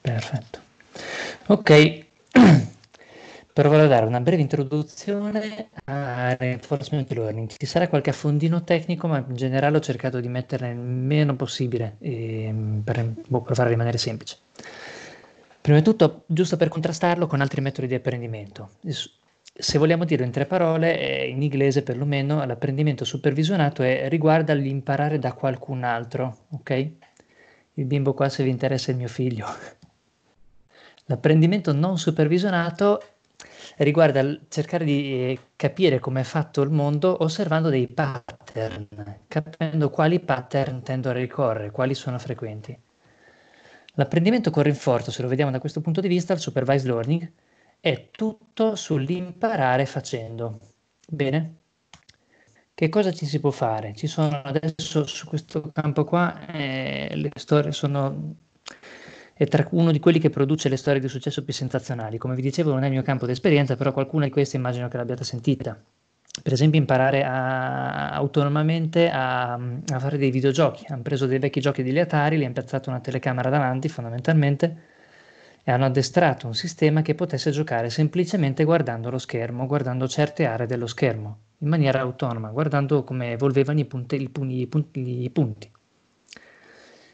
perfetto ok per dare una breve introduzione a reinforcement learning ci sarà qualche affondino tecnico ma in generale ho cercato di metterne il meno possibile ehm, per, boh, per farlo rimanere semplice prima di tutto giusto per contrastarlo con altri metodi di apprendimento se vogliamo dirlo in tre parole, eh, in inglese perlomeno, l'apprendimento supervisionato è, riguarda l'imparare da qualcun altro, ok? il bimbo qua se vi interessa il mio figlio. L'apprendimento non supervisionato riguarda cercare di eh, capire come è fatto il mondo osservando dei pattern, capendo quali pattern tendo a ricorrere, quali sono frequenti. L'apprendimento con rinforzo, se lo vediamo da questo punto di vista, il supervised learning, è tutto sull'imparare facendo. Bene? Che cosa ci si può fare? Ci sono adesso su questo campo qua eh, le storie sono è tra uno di quelli che produce le storie di successo più sensazionali. Come vi dicevo, non è il mio campo di esperienza, però qualcuna di queste immagino che l'abbiate sentita. Per esempio, imparare a, autonomamente a, a, fare dei videogiochi. Hanno preso dei vecchi giochi degli Atari, li hanno piazzato una telecamera davanti, fondamentalmente, e hanno addestrato un sistema che potesse giocare semplicemente guardando lo schermo, guardando certe aree dello schermo in maniera autonoma, guardando come evolvevano i punti, i punti, i punti, i punti.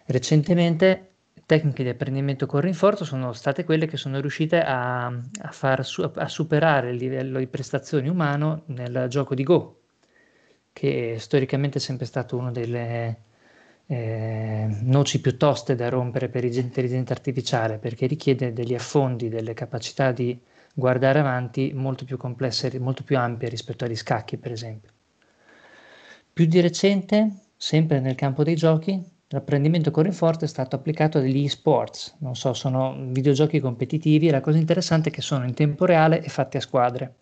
Recentemente tecniche di apprendimento con rinforzo sono state quelle che sono riuscite a, a, far su, a superare il livello di prestazioni umano nel gioco di Go, che storicamente è sempre stato uno delle eh, noci più toste da rompere per l'intelligenza artificiale, perché richiede degli affondi, delle capacità di guardare avanti molto più complesse, molto più ampie rispetto agli scacchi, per esempio. Più di recente, sempre nel campo dei giochi, l'apprendimento con rinforzo è stato applicato agli e-sports, non so, sono videogiochi competitivi e la cosa interessante è che sono in tempo reale e fatti a squadre.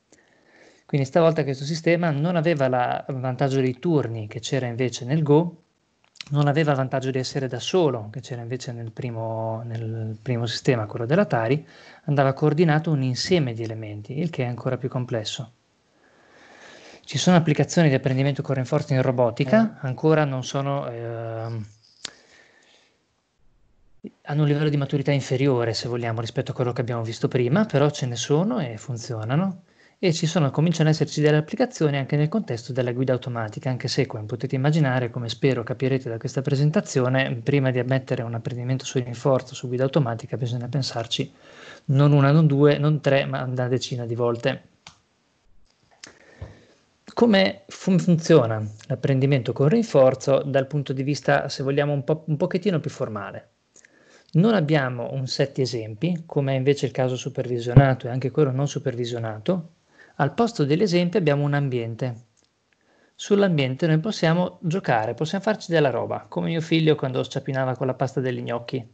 Quindi stavolta questo sistema non aveva il vantaggio dei turni che c'era invece nel Go, non aveva vantaggio di essere da solo, che c'era invece nel primo, nel primo sistema, quello dell'Atari, andava coordinato un insieme di elementi, il che è ancora più complesso. Ci sono applicazioni di apprendimento con rinforzo in robotica, eh. ancora non sono... Eh, hanno un livello di maturità inferiore, se vogliamo, rispetto a quello che abbiamo visto prima, però ce ne sono e funzionano e ci sono, cominciano ad esserci delle applicazioni anche nel contesto della guida automatica, anche se come potete immaginare, come spero capirete da questa presentazione, prima di ammettere un apprendimento su rinforzo su guida automatica bisogna pensarci non una, non due, non tre, ma una decina di volte. Come fun funziona l'apprendimento con rinforzo dal punto di vista, se vogliamo, un, po un pochettino più formale? Non abbiamo un set di esempi, come è invece il caso supervisionato e anche quello non supervisionato, al posto dell'esempio abbiamo un ambiente. Sull'ambiente noi possiamo giocare, possiamo farci della roba, come mio figlio quando sciapinava con la pasta degli gnocchi.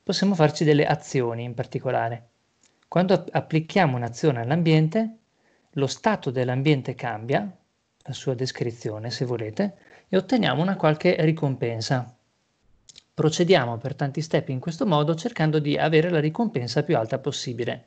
Possiamo farci delle azioni in particolare. Quando applichiamo un'azione all'ambiente, lo stato dell'ambiente cambia, la sua descrizione se volete, e otteniamo una qualche ricompensa. Procediamo per tanti step in questo modo cercando di avere la ricompensa più alta possibile.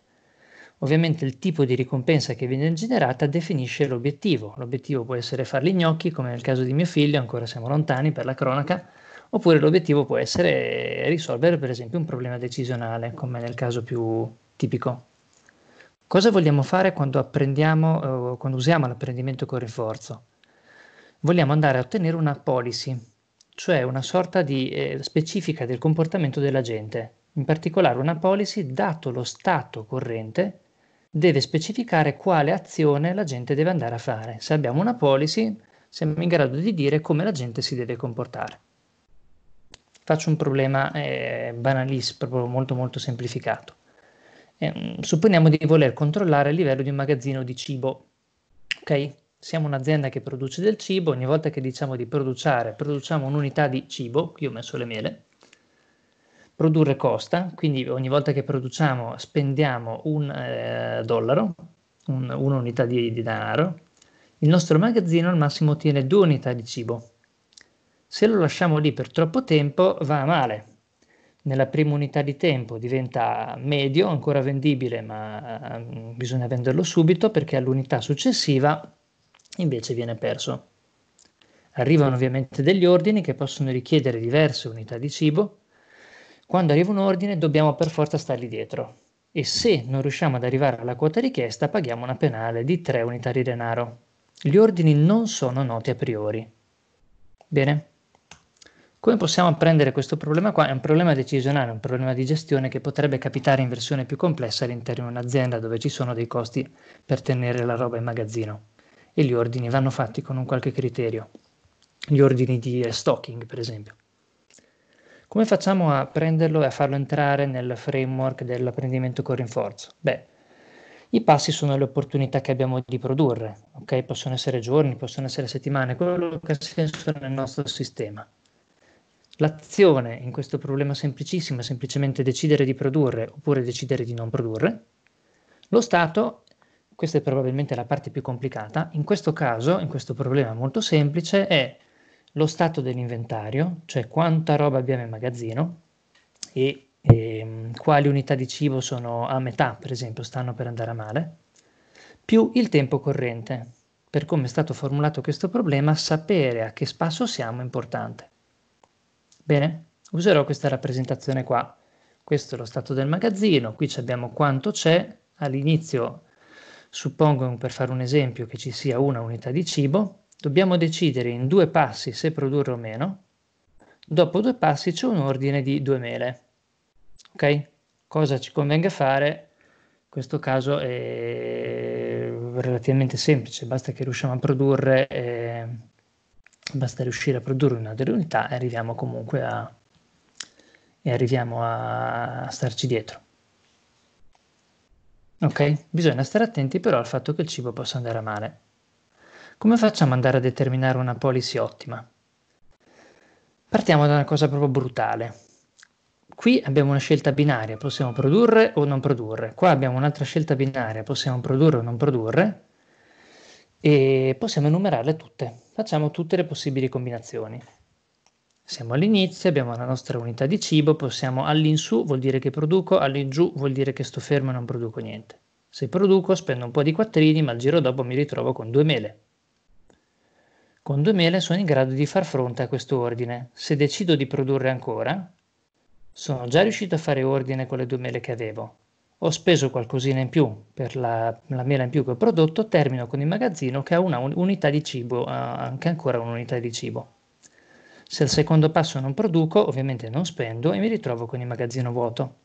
Ovviamente il tipo di ricompensa che viene generata definisce l'obiettivo. L'obiettivo può essere farli gnocchi, come nel caso di mio figlio, ancora siamo lontani per la cronaca, oppure l'obiettivo può essere risolvere per esempio un problema decisionale, come nel caso più tipico. Cosa vogliamo fare quando apprendiamo, eh, quando usiamo l'apprendimento con rinforzo? Vogliamo andare a ottenere una policy, cioè una sorta di eh, specifica del comportamento della gente, in particolare una policy dato lo stato corrente deve specificare quale azione la gente deve andare a fare. Se abbiamo una policy, siamo in grado di dire come la gente si deve comportare. Faccio un problema eh, banalissimo, proprio molto molto semplificato. Eh, supponiamo di voler controllare il livello di un magazzino di cibo. Ok? Siamo un'azienda che produce del cibo, ogni volta che diciamo di produciare, produciamo un'unità di cibo, qui ho messo le mele, Produrre costa, quindi ogni volta che produciamo spendiamo un eh, dollaro, un, un'unità di, di denaro. Il nostro magazzino al massimo ottiene due unità di cibo. Se lo lasciamo lì per troppo tempo va male. Nella prima unità di tempo diventa medio, ancora vendibile, ma ehm, bisogna venderlo subito perché all'unità successiva invece viene perso. Arrivano ovviamente degli ordini che possono richiedere diverse unità di cibo quando arriva un ordine dobbiamo per forza stargli dietro e se non riusciamo ad arrivare alla quota richiesta paghiamo una penale di 3 unità di denaro. Gli ordini non sono noti a priori. Bene? Come possiamo apprendere questo problema qua? È un problema decisionale, un problema di gestione che potrebbe capitare in versione più complessa all'interno di un'azienda dove ci sono dei costi per tenere la roba in magazzino e gli ordini vanno fatti con un qualche criterio. Gli ordini di eh, stocking, per esempio. Come facciamo a prenderlo e a farlo entrare nel framework dell'apprendimento con rinforzo? Beh, i passi sono le opportunità che abbiamo di produrre, ok? Possono essere giorni, possono essere settimane, quello che ha senso nel nostro sistema. L'azione in questo problema semplicissimo è semplicemente decidere di produrre oppure decidere di non produrre. Lo stato, questa è probabilmente la parte più complicata, in questo caso, in questo problema molto semplice, è lo stato dell'inventario, cioè quanta roba abbiamo in magazzino e, e ehm, quali unità di cibo sono a metà, per esempio, stanno per andare a male, più il tempo corrente. Per come è stato formulato questo problema, sapere a che spasso siamo è importante. Bene, userò questa rappresentazione qua. Questo è lo stato del magazzino, qui abbiamo quanto c'è, all'inizio suppongo per fare un esempio che ci sia una unità di cibo, dobbiamo decidere in due passi se produrre o meno, dopo due passi c'è un ordine di due mele. Ok? Cosa ci convenga fare? In questo caso è relativamente semplice, basta che riusciamo a produrre, eh, basta riuscire a produrre una delle unità e arriviamo comunque a, e arriviamo a, starci dietro. Ok? Bisogna stare attenti però al fatto che il cibo possa andare a male. Come facciamo ad andare a determinare una policy ottima? Partiamo da una cosa proprio brutale. Qui abbiamo una scelta binaria, possiamo produrre o non produrre. Qua abbiamo un'altra scelta binaria, possiamo produrre o non produrre. E possiamo enumerarle tutte. Facciamo tutte le possibili combinazioni. Siamo all'inizio, abbiamo la nostra unità di cibo, possiamo all'insù vuol dire che produco, all'ingiù vuol dire che sto fermo e non produco niente. Se produco spendo un po' di quattrini, ma il giro dopo mi ritrovo con due mele. Con due mele sono in grado di far fronte a questo ordine. Se decido di produrre ancora, sono già riuscito a fare ordine con le due mele che avevo. Ho speso qualcosina in più per la, la mela in più che ho prodotto, termino con il magazzino che ha una unità di cibo, eh, anche ancora un'unità di cibo. Se al secondo passo non produco, ovviamente non spendo e mi ritrovo con il magazzino vuoto.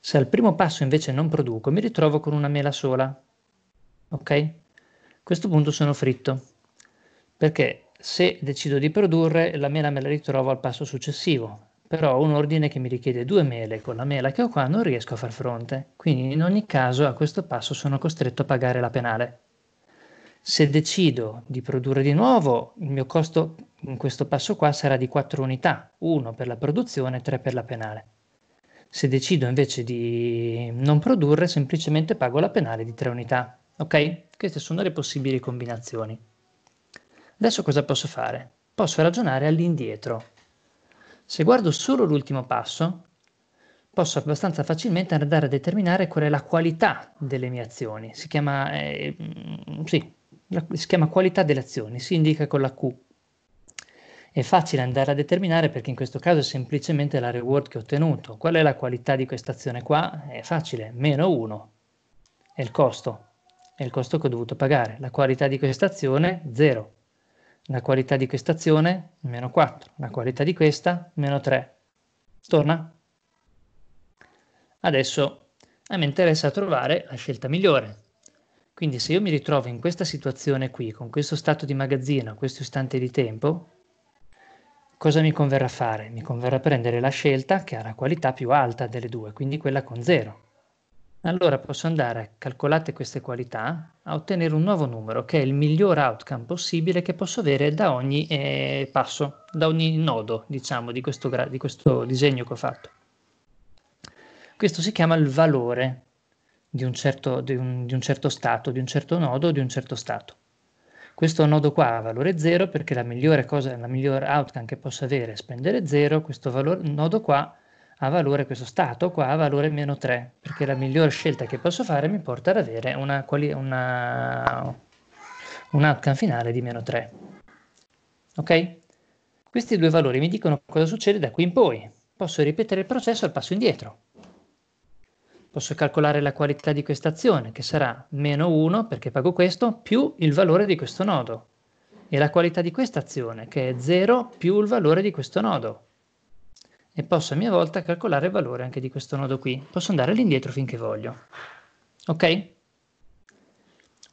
Se al primo passo invece non produco, mi ritrovo con una mela sola. Ok? A questo punto sono fritto perché se decido di produrre la mela me la ritrovo al passo successivo, però un ordine che mi richiede due mele con la mela che ho qua non riesco a far fronte, quindi in ogni caso a questo passo sono costretto a pagare la penale. Se decido di produrre di nuovo, il mio costo in questo passo qua sarà di 4 unità, 1 per la produzione 3 per la penale. Se decido invece di non produrre, semplicemente pago la penale di 3 unità. Ok? Queste sono le possibili combinazioni. Adesso cosa posso fare? Posso ragionare all'indietro. Se guardo solo l'ultimo passo, posso abbastanza facilmente andare a determinare qual è la qualità delle mie azioni. Si chiama, eh, sì, la, si chiama qualità delle azioni, si indica con la Q. È facile andare a determinare perché in questo caso è semplicemente la reward che ho ottenuto. Qual è la qualità di questa azione qua? È facile, meno 1 è il costo, è il costo che ho dovuto pagare. La qualità di questa azione 0 la qualità di questa azione, meno 4, la qualità di questa, meno 3. Torna? Adesso a me interessa trovare la scelta migliore. Quindi se io mi ritrovo in questa situazione qui, con questo stato di magazzino, questo istante di tempo, cosa mi converrà fare? Mi converrà prendere la scelta che ha la qualità più alta delle due, quindi quella con 0. Allora posso andare, calcolate queste qualità, a ottenere un nuovo numero che è il miglior outcome possibile che posso avere da ogni eh, passo, da ogni nodo, diciamo, di questo, di questo disegno che ho fatto. Questo si chiama il valore di un, certo, di, un, di un, certo, stato, di un certo nodo, di un certo stato. Questo nodo qua ha valore 0 perché la migliore cosa, la miglior outcome che posso avere è spendere 0, questo valore, nodo qua ha valore questo stato qua, ha valore meno 3, perché la migliore scelta che posso fare mi porta ad avere una quali- una, un outcome finale di meno 3. Ok? Questi due valori mi dicono cosa succede da qui in poi. Posso ripetere il processo al passo indietro. Posso calcolare la qualità di questa azione, che sarà meno 1, perché pago questo, più il valore di questo nodo. E la qualità di questa azione, che è 0, più il valore di questo nodo e posso a mia volta calcolare il valore anche di questo nodo qui. Posso andare all'indietro finché voglio. Ok?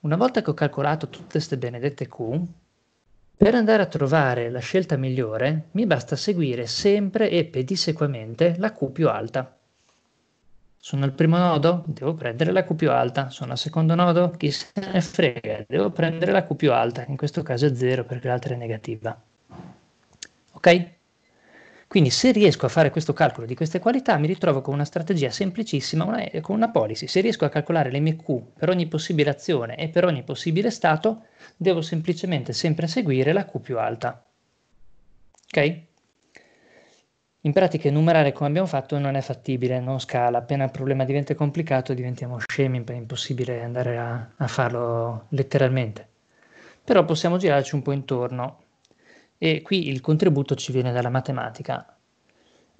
Una volta che ho calcolato tutte queste benedette Q, per andare a trovare la scelta migliore mi basta seguire sempre e pedissequamente la Q più alta. Sono al primo nodo? Devo prendere la Q più alta. Sono al secondo nodo? Chi se ne frega? Devo prendere la Q più alta, in questo caso è 0 perché l'altra è negativa. Ok? Quindi se riesco a fare questo calcolo di queste qualità mi ritrovo con una strategia semplicissima, una, eh, con una policy. Se riesco a calcolare l'MQ per ogni possibile azione e per ogni possibile stato, devo semplicemente sempre seguire la Q più alta. Ok? In pratica numerare come abbiamo fatto non è fattibile, non scala, appena il problema diventa complicato diventiamo scemi, è impossibile andare a, a farlo letteralmente. Però possiamo girarci un po' intorno e qui il contributo ci viene dalla matematica.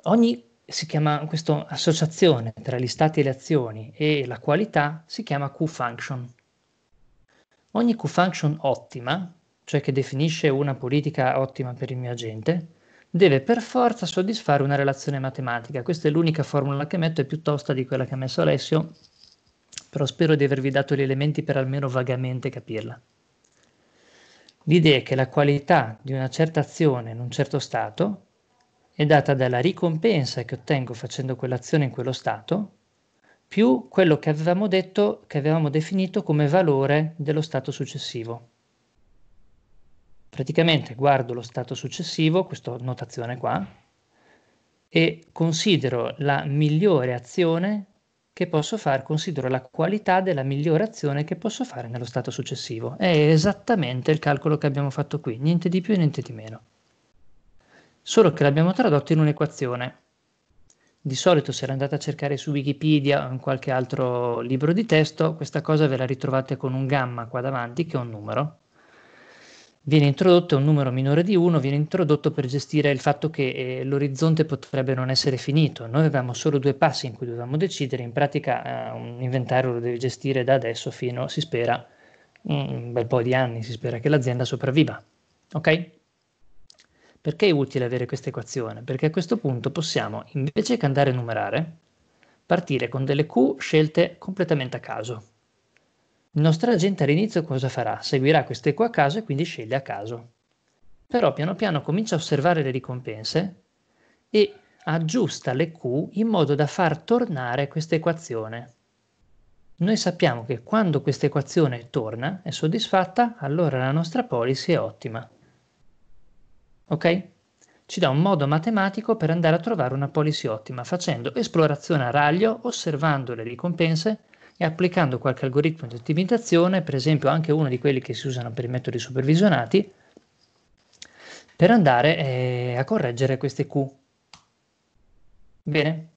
Ogni si chiama questa associazione tra gli stati e le azioni e la qualità si chiama Q-function. Ogni Q-function ottima, cioè che definisce una politica ottima per il mio agente, deve per forza soddisfare una relazione matematica. Questa è l'unica formula che metto, è piuttosto di quella che ha messo Alessio, però spero di avervi dato gli elementi per almeno vagamente capirla l'idea è che la qualità di una certa azione in un certo stato è data dalla ricompensa che ottengo facendo quell'azione in quello stato, più quello che avevamo detto, che avevamo definito come valore dello stato successivo. Praticamente guardo lo stato successivo, questa notazione qua, e considero la migliore azione che posso fare considero la qualità della migliore azione che posso fare nello stato successivo. È esattamente il calcolo che abbiamo fatto qui, niente di più e niente di meno. Solo che l'abbiamo tradotto in un'equazione. Di solito se l'andate a cercare su Wikipedia o in qualche altro libro di testo, questa cosa ve la ritrovate con un gamma qua davanti che è un numero viene introdotto, un numero minore di 1 viene introdotto per gestire il fatto che eh, l'orizzonte potrebbe non essere finito. Noi avevamo solo due passi in cui dovevamo decidere, in pratica eh, un inventario lo deve gestire da adesso fino, si spera, un bel po' di anni, si spera che l'azienda sopravviva. Ok? Perché è utile avere questa equazione? Perché a questo punto possiamo, invece che andare a numerare, partire con delle Q scelte completamente a caso. Il nostro agente all'inizio cosa farà? Seguirà queste qua a caso e quindi sceglie a caso. Però piano piano comincia a osservare le ricompense e aggiusta le Q in modo da far tornare questa equazione. Noi sappiamo che quando questa equazione torna, è soddisfatta, allora la nostra policy è ottima. Ok? Ci dà un modo matematico per andare a trovare una policy ottima facendo esplorazione a raglio, osservando le ricompense e applicando qualche algoritmo di ottimizzazione, per esempio anche uno di quelli che si usano per i metodi supervisionati, per andare eh, a correggere queste Q. Bene?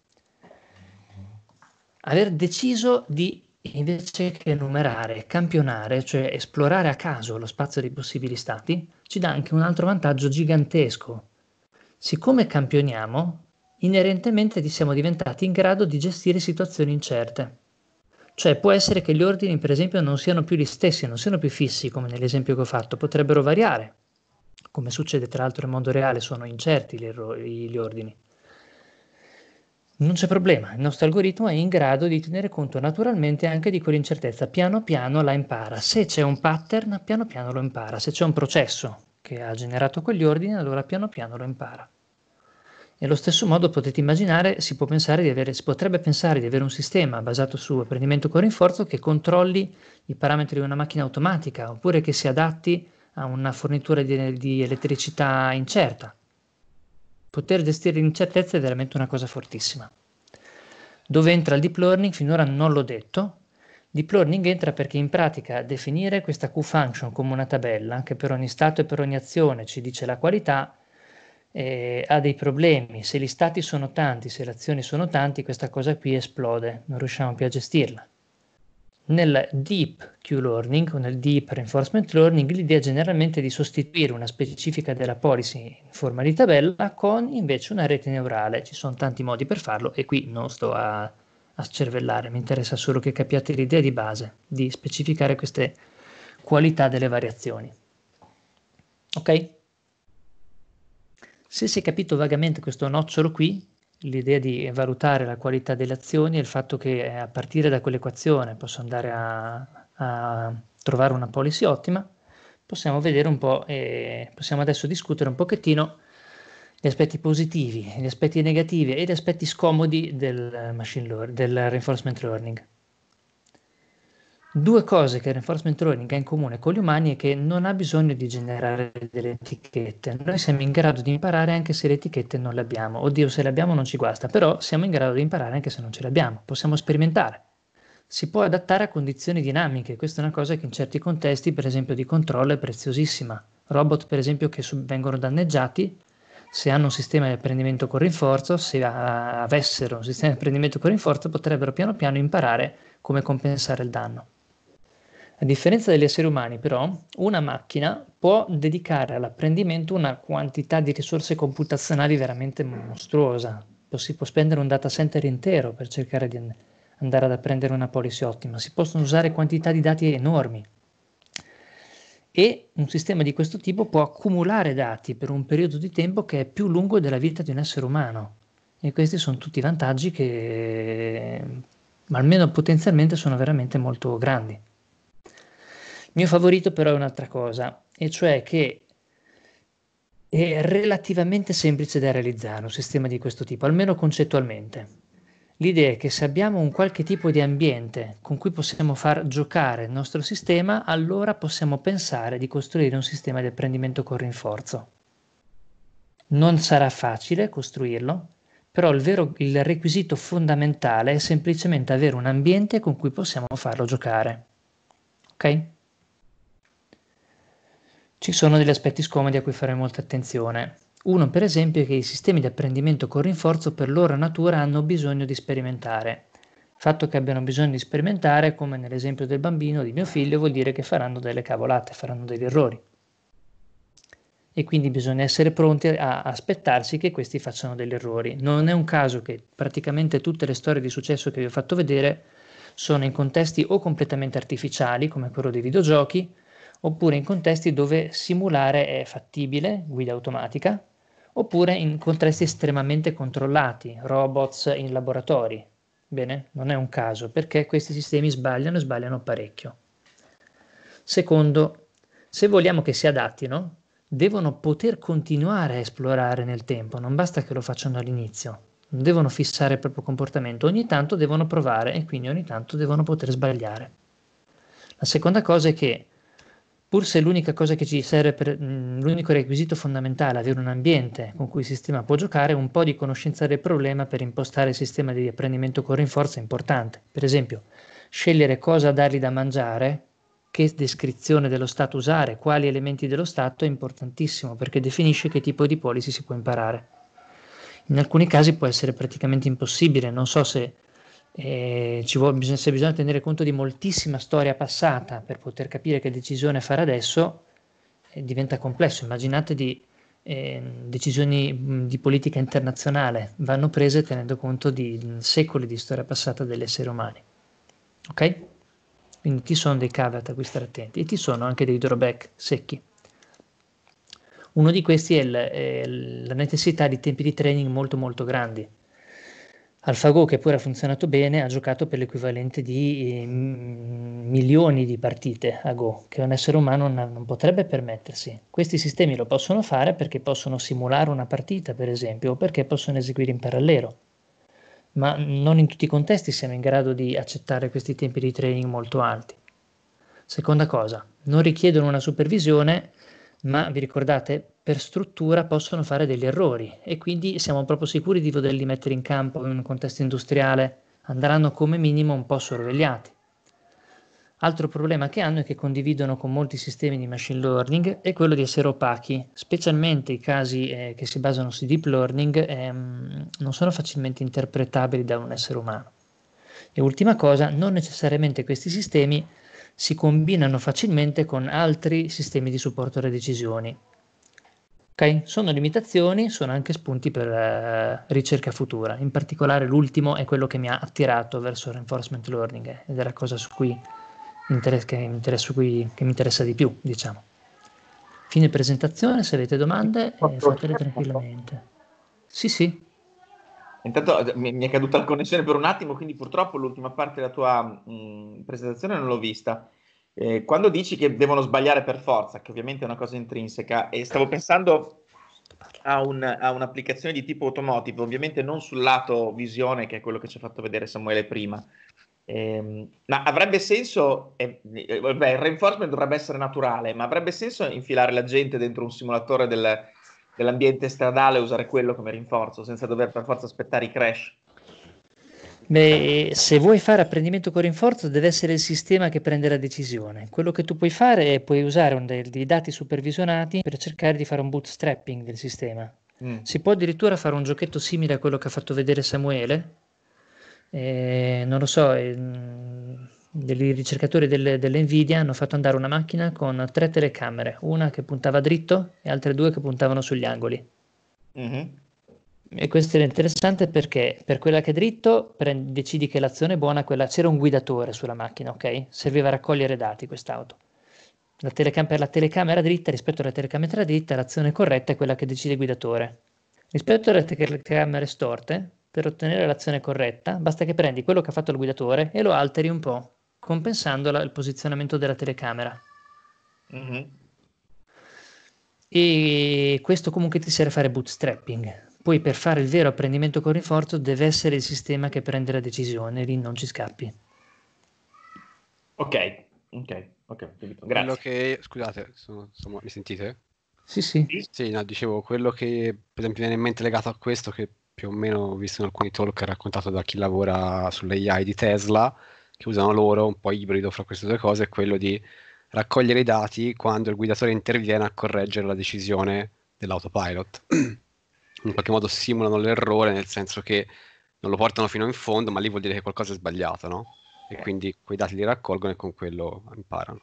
Aver deciso di invece che numerare, campionare, cioè esplorare a caso lo spazio dei possibili stati, ci dà anche un altro vantaggio gigantesco. Siccome campioniamo, inerentemente siamo diventati in grado di gestire situazioni incerte. Cioè può essere che gli ordini, per esempio, non siano più gli stessi, non siano più fissi, come nell'esempio che ho fatto, potrebbero variare. Come succede tra l'altro nel mondo reale, sono incerti gli, erro- gli ordini. Non c'è problema, il nostro algoritmo è in grado di tenere conto naturalmente anche di quell'incertezza, piano piano la impara. Se c'è un pattern, piano piano lo impara, se c'è un processo che ha generato quegli ordini, allora piano piano lo impara. Nello stesso modo potete immaginare, si, avere, si, potrebbe pensare di avere un sistema basato su apprendimento con rinforzo che controlli i parametri di una macchina automatica oppure che si adatti a una fornitura di, di elettricità incerta. Poter gestire l'incertezza è veramente una cosa fortissima. Dove entra il deep learning? Finora non l'ho detto. Deep learning entra perché in pratica definire questa Q function come una tabella che per ogni stato e per ogni azione ci dice la qualità eh, ha dei problemi, se gli stati sono tanti, se le azioni sono tanti, questa cosa qui esplode, non riusciamo più a gestirla. Nel deep Q-learning o nel deep reinforcement learning l'idea generalmente è di sostituire una specifica della policy in forma di tabella con invece una rete neurale, ci sono tanti modi per farlo e qui non sto a, a cervellare, mi interessa solo che capiate l'idea di base, di specificare queste qualità delle variazioni. Ok? Se si è capito vagamente questo nocciolo qui, l'idea di valutare la qualità delle azioni e il fatto che eh, a partire da quell'equazione posso andare a, a trovare una policy ottima, possiamo vedere un po' e possiamo adesso discutere un pochettino gli aspetti positivi, gli aspetti negativi e gli aspetti scomodi del machine learning, del reinforcement learning. Due cose che il reinforcement learning ha in comune con gli umani è che non ha bisogno di generare delle etichette. Noi siamo in grado di imparare anche se le etichette non le abbiamo. Oddio, se le abbiamo non ci guasta, però siamo in grado di imparare anche se non ce le abbiamo. Possiamo sperimentare. Si può adattare a condizioni dinamiche. Questa è una cosa che in certi contesti, per esempio di controllo, è preziosissima. Robot, per esempio, che vengono danneggiati, se hanno un sistema di apprendimento con rinforzo, se avessero un sistema di apprendimento con rinforzo, potrebbero piano piano imparare come compensare il danno. A differenza degli esseri umani, però, una macchina può dedicare all'apprendimento una quantità di risorse computazionali veramente mostruosa. Si può spendere un data center intero per cercare di andare ad apprendere una policy ottima. Si possono usare quantità di dati enormi. E un sistema di questo tipo può accumulare dati per un periodo di tempo che è più lungo della vita di un essere umano. E questi sono tutti vantaggi che, almeno potenzialmente, sono veramente molto grandi mio favorito però è un'altra cosa, e cioè che è relativamente semplice da realizzare un sistema di questo tipo, almeno concettualmente. L'idea è che se abbiamo un qualche tipo di ambiente con cui possiamo far giocare il nostro sistema, allora possiamo pensare di costruire un sistema di apprendimento con rinforzo. Non sarà facile costruirlo, però il, vero, il requisito fondamentale è semplicemente avere un ambiente con cui possiamo farlo giocare. Ok? Ci sono degli aspetti scomodi a cui fare molta attenzione. Uno, per esempio, è che i sistemi di apprendimento con rinforzo per loro natura hanno bisogno di sperimentare. Il fatto che abbiano bisogno di sperimentare, come nell'esempio del bambino di mio figlio, vuol dire che faranno delle cavolate, faranno degli errori. E quindi bisogna essere pronti a aspettarsi che questi facciano degli errori. Non è un caso che praticamente tutte le storie di successo che vi ho fatto vedere sono in contesti o completamente artificiali, come quello dei videogiochi, oppure in contesti dove simulare è fattibile, guida automatica, oppure in contesti estremamente controllati, robots in laboratori. Bene, non è un caso perché questi sistemi sbagliano e sbagliano parecchio. Secondo, se vogliamo che si adattino, devono poter continuare a esplorare nel tempo, non basta che lo facciano all'inizio, non devono fissare il proprio comportamento, ogni tanto devono provare e quindi ogni tanto devono poter sbagliare. La seconda cosa è che pur se l'unica cosa che ci serve per mm, l'unico requisito fondamentale, avere un ambiente con cui il sistema può giocare, un po' di conoscenza del problema per impostare il sistema di apprendimento con rinforzo è importante. Per esempio, scegliere cosa dargli da mangiare, che descrizione dello stato usare, quali elementi dello stato è importantissimo perché definisce che tipo di polisi si può imparare. In alcuni casi può essere praticamente impossibile, non so se eh, ci vuole, bisogna, se bisogna tenere conto di moltissima storia passata per poter capire che decisione fare adesso, eh, diventa complesso. Immaginate di eh, decisioni mm, di politica internazionale, vanno prese tenendo conto di mm, secoli di storia passata degli esseri umani. Ok? Quindi ci sono dei caveat a cui stare attenti e ci sono anche dei drawback secchi. Uno di questi è, il, è la necessità di tempi di training molto molto grandi AlphaGo, che pure ha funzionato bene, ha giocato per l'equivalente di mm, milioni di partite a Go, che un essere umano non, potrebbe permettersi. Questi sistemi lo possono fare perché possono simulare una partita, per esempio, o perché possono eseguire in parallelo. Ma non in tutti i contesti siamo in grado di accettare questi tempi di training molto alti. Seconda cosa, non richiedono una supervisione ma vi ricordate, per struttura possono fare degli errori e quindi siamo proprio sicuri di poterli mettere in campo in un contesto industriale, andranno come minimo un po' sorvegliati. Altro problema che hanno e che condividono con molti sistemi di machine learning è quello di essere opachi, specialmente i casi eh, che si basano su deep learning ehm, non sono facilmente interpretabili da un essere umano. E ultima cosa, non necessariamente questi sistemi si combinano facilmente con altri sistemi di supporto alle decisioni. Okay? Sono limitazioni, sono anche spunti per eh, ricerca futura. In particolare l'ultimo è quello che mi ha attirato verso il reinforcement learning eh, ed è la cosa su cui, mi su che, mi interessa di più, diciamo. Fine presentazione, se avete domande eh, fatele certo. tranquillamente. Sì, sì, Intanto eh, mi, è caduta la connessione per un attimo, quindi purtroppo l'ultima parte della tua mh, mm, presentazione non l'ho vista. Eh, quando dici che devono sbagliare per forza, che ovviamente è una cosa intrinseca, e stavo pensando a, un, a un'applicazione di tipo automotive, ovviamente non sul lato visione, che è quello che ci ha fatto vedere Samuele prima, eh, ma avrebbe senso, eh, beh, il reinforcement dovrebbe essere naturale, ma avrebbe senso infilare la gente dentro un simulatore del, dell'ambiente stradale usare quello come rinforzo senza dover per forza aspettare i crash. Beh, se vuoi fare apprendimento con rinforzo deve essere il sistema che prende la decisione. Quello che tu puoi fare è puoi usare dei, dei dati supervisionati per cercare di fare un bootstrapping del sistema. Mm. Si può addirittura fare un giochetto simile a quello che ha fatto vedere Samuele. Eh, non lo so, eh, dei ricercatori delle, dell'NVIDIA hanno fatto andare una macchina con tre telecamere, una che puntava dritto e altre due che puntavano sugli angoli. Mm-hmm. E questo era interessante perché per quella che è dritto prendi, decidi che l'azione è buona, quella c'era un guidatore sulla macchina, ok? Serviva a raccogliere dati quest'auto. La telecam- per la telecamera dritta rispetto alla telecamera dritta l'azione corretta è quella che decide il guidatore. Rispetto alle telecamere storte, per ottenere l'azione corretta, basta che prendi quello che ha fatto il guidatore e lo alteri un po', compensando la, il posizionamento della telecamera. Mm-hmm. E questo comunque ti serve a fare bootstrapping. Poi per fare il vero apprendimento con rinforzo deve essere il sistema che prende la decisione, lì non ci scappi. Ok, ok, ok, Grazie. Quello che, scusate, sono, sono, mi sentite? Sì, sì. Sì, no, dicevo, quello che per esempio viene in mente legato a questo, che più o meno ho visto in alcuni talk raccontato da chi lavora sull'AI di Tesla, che usano loro, un po' ibrido fra queste due cose, è quello di raccogliere i dati quando il guidatore interviene a correggere la decisione dell'autopilot. in qualche modo simulano l'errore, nel senso che non lo portano fino in fondo, ma lì vuol dire che qualcosa è sbagliato, no? E quindi quei dati li raccolgono e con quello imparano.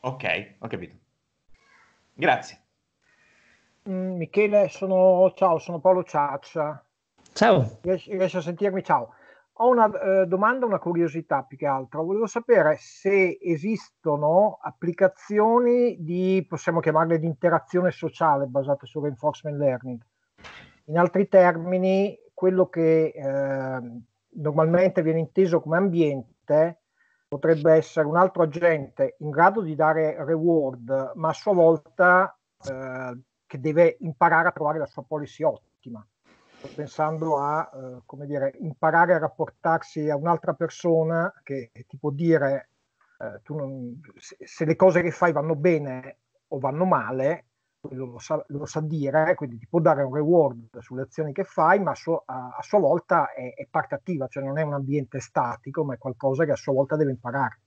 Ok, ho capito. Grazie. Mm, Michele, sono... ciao, sono Paolo Ciaccia. Ciao. Ries- riesci a sentirmi? Ciao. Ho una eh, domanda, una curiosità più che altro. Volevo sapere se esistono applicazioni di, possiamo chiamarle, di interazione sociale basate su reinforcement learning. In altri termini, quello che eh, normalmente viene inteso come ambiente potrebbe essere un altro agente in grado di dare reward, ma a sua volta eh, che deve imparare a trovare la sua policy ottima pensando a eh, come dire, imparare a rapportarsi a un'altra persona che ti può dire eh, non, se, se, le cose che fai vanno bene o vanno male, lo sa, lo sa, dire, quindi ti può dare un reward sulle azioni che fai, ma so, a, a, sua volta è, è parte attiva, cioè non è un ambiente statico, ma è qualcosa che a sua volta deve imparare.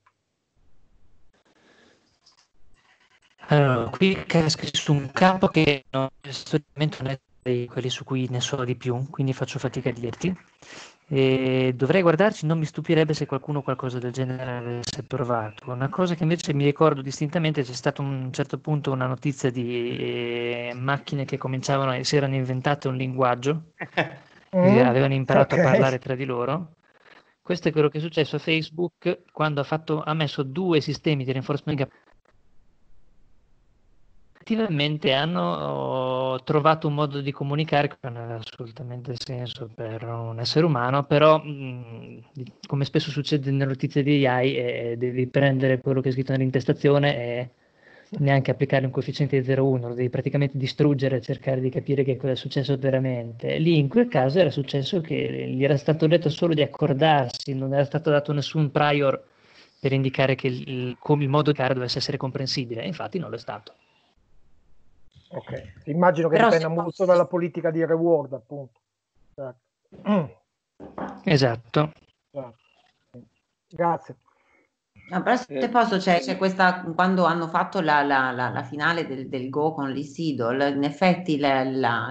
Allora, qui caschi su un campo che non, assolutamente non è quelli su cui ne so di più, quindi faccio fatica a dirti. E dovrei guardarci, non mi stupirebbe se qualcuno qualcosa del genere avesse provato. Una cosa che invece mi ricordo distintamente, c'è stato a un certo punto una notizia di eh, macchine che cominciavano e si erano inventate un linguaggio, mm, avevano imparato okay. a parlare tra di loro. Questo è quello che è successo a Facebook quando ha, fatto, ha messo due sistemi di reinforcement Effettivamente hanno hanno trovato un modo di comunicare che non aveva assolutamente senso per un essere umano, però mh, mm, come spesso succede nelle notizie di AI, eh, devi prendere quello che è scritto nell'intestazione e neanche applicare un coefficiente di 0,1, lo devi praticamente distruggere e cercare di capire che cosa è successo veramente. Lì in quel caso era successo che gli era stato detto solo di accordarsi, non era stato dato nessun prior per indicare che il, il, il modo di fare dovesse essere comprensibile, infatti non lo è stato. Ok, immagino che Però dipenda molto dalla politica di reward, appunto. Certo. Esatto. Esatto. esatto. Grazie. No, però se eh. posso, c'è, c'è, questa, quando hanno fatto la, la, la, la finale del, del, Go con l'Isidol, in effetti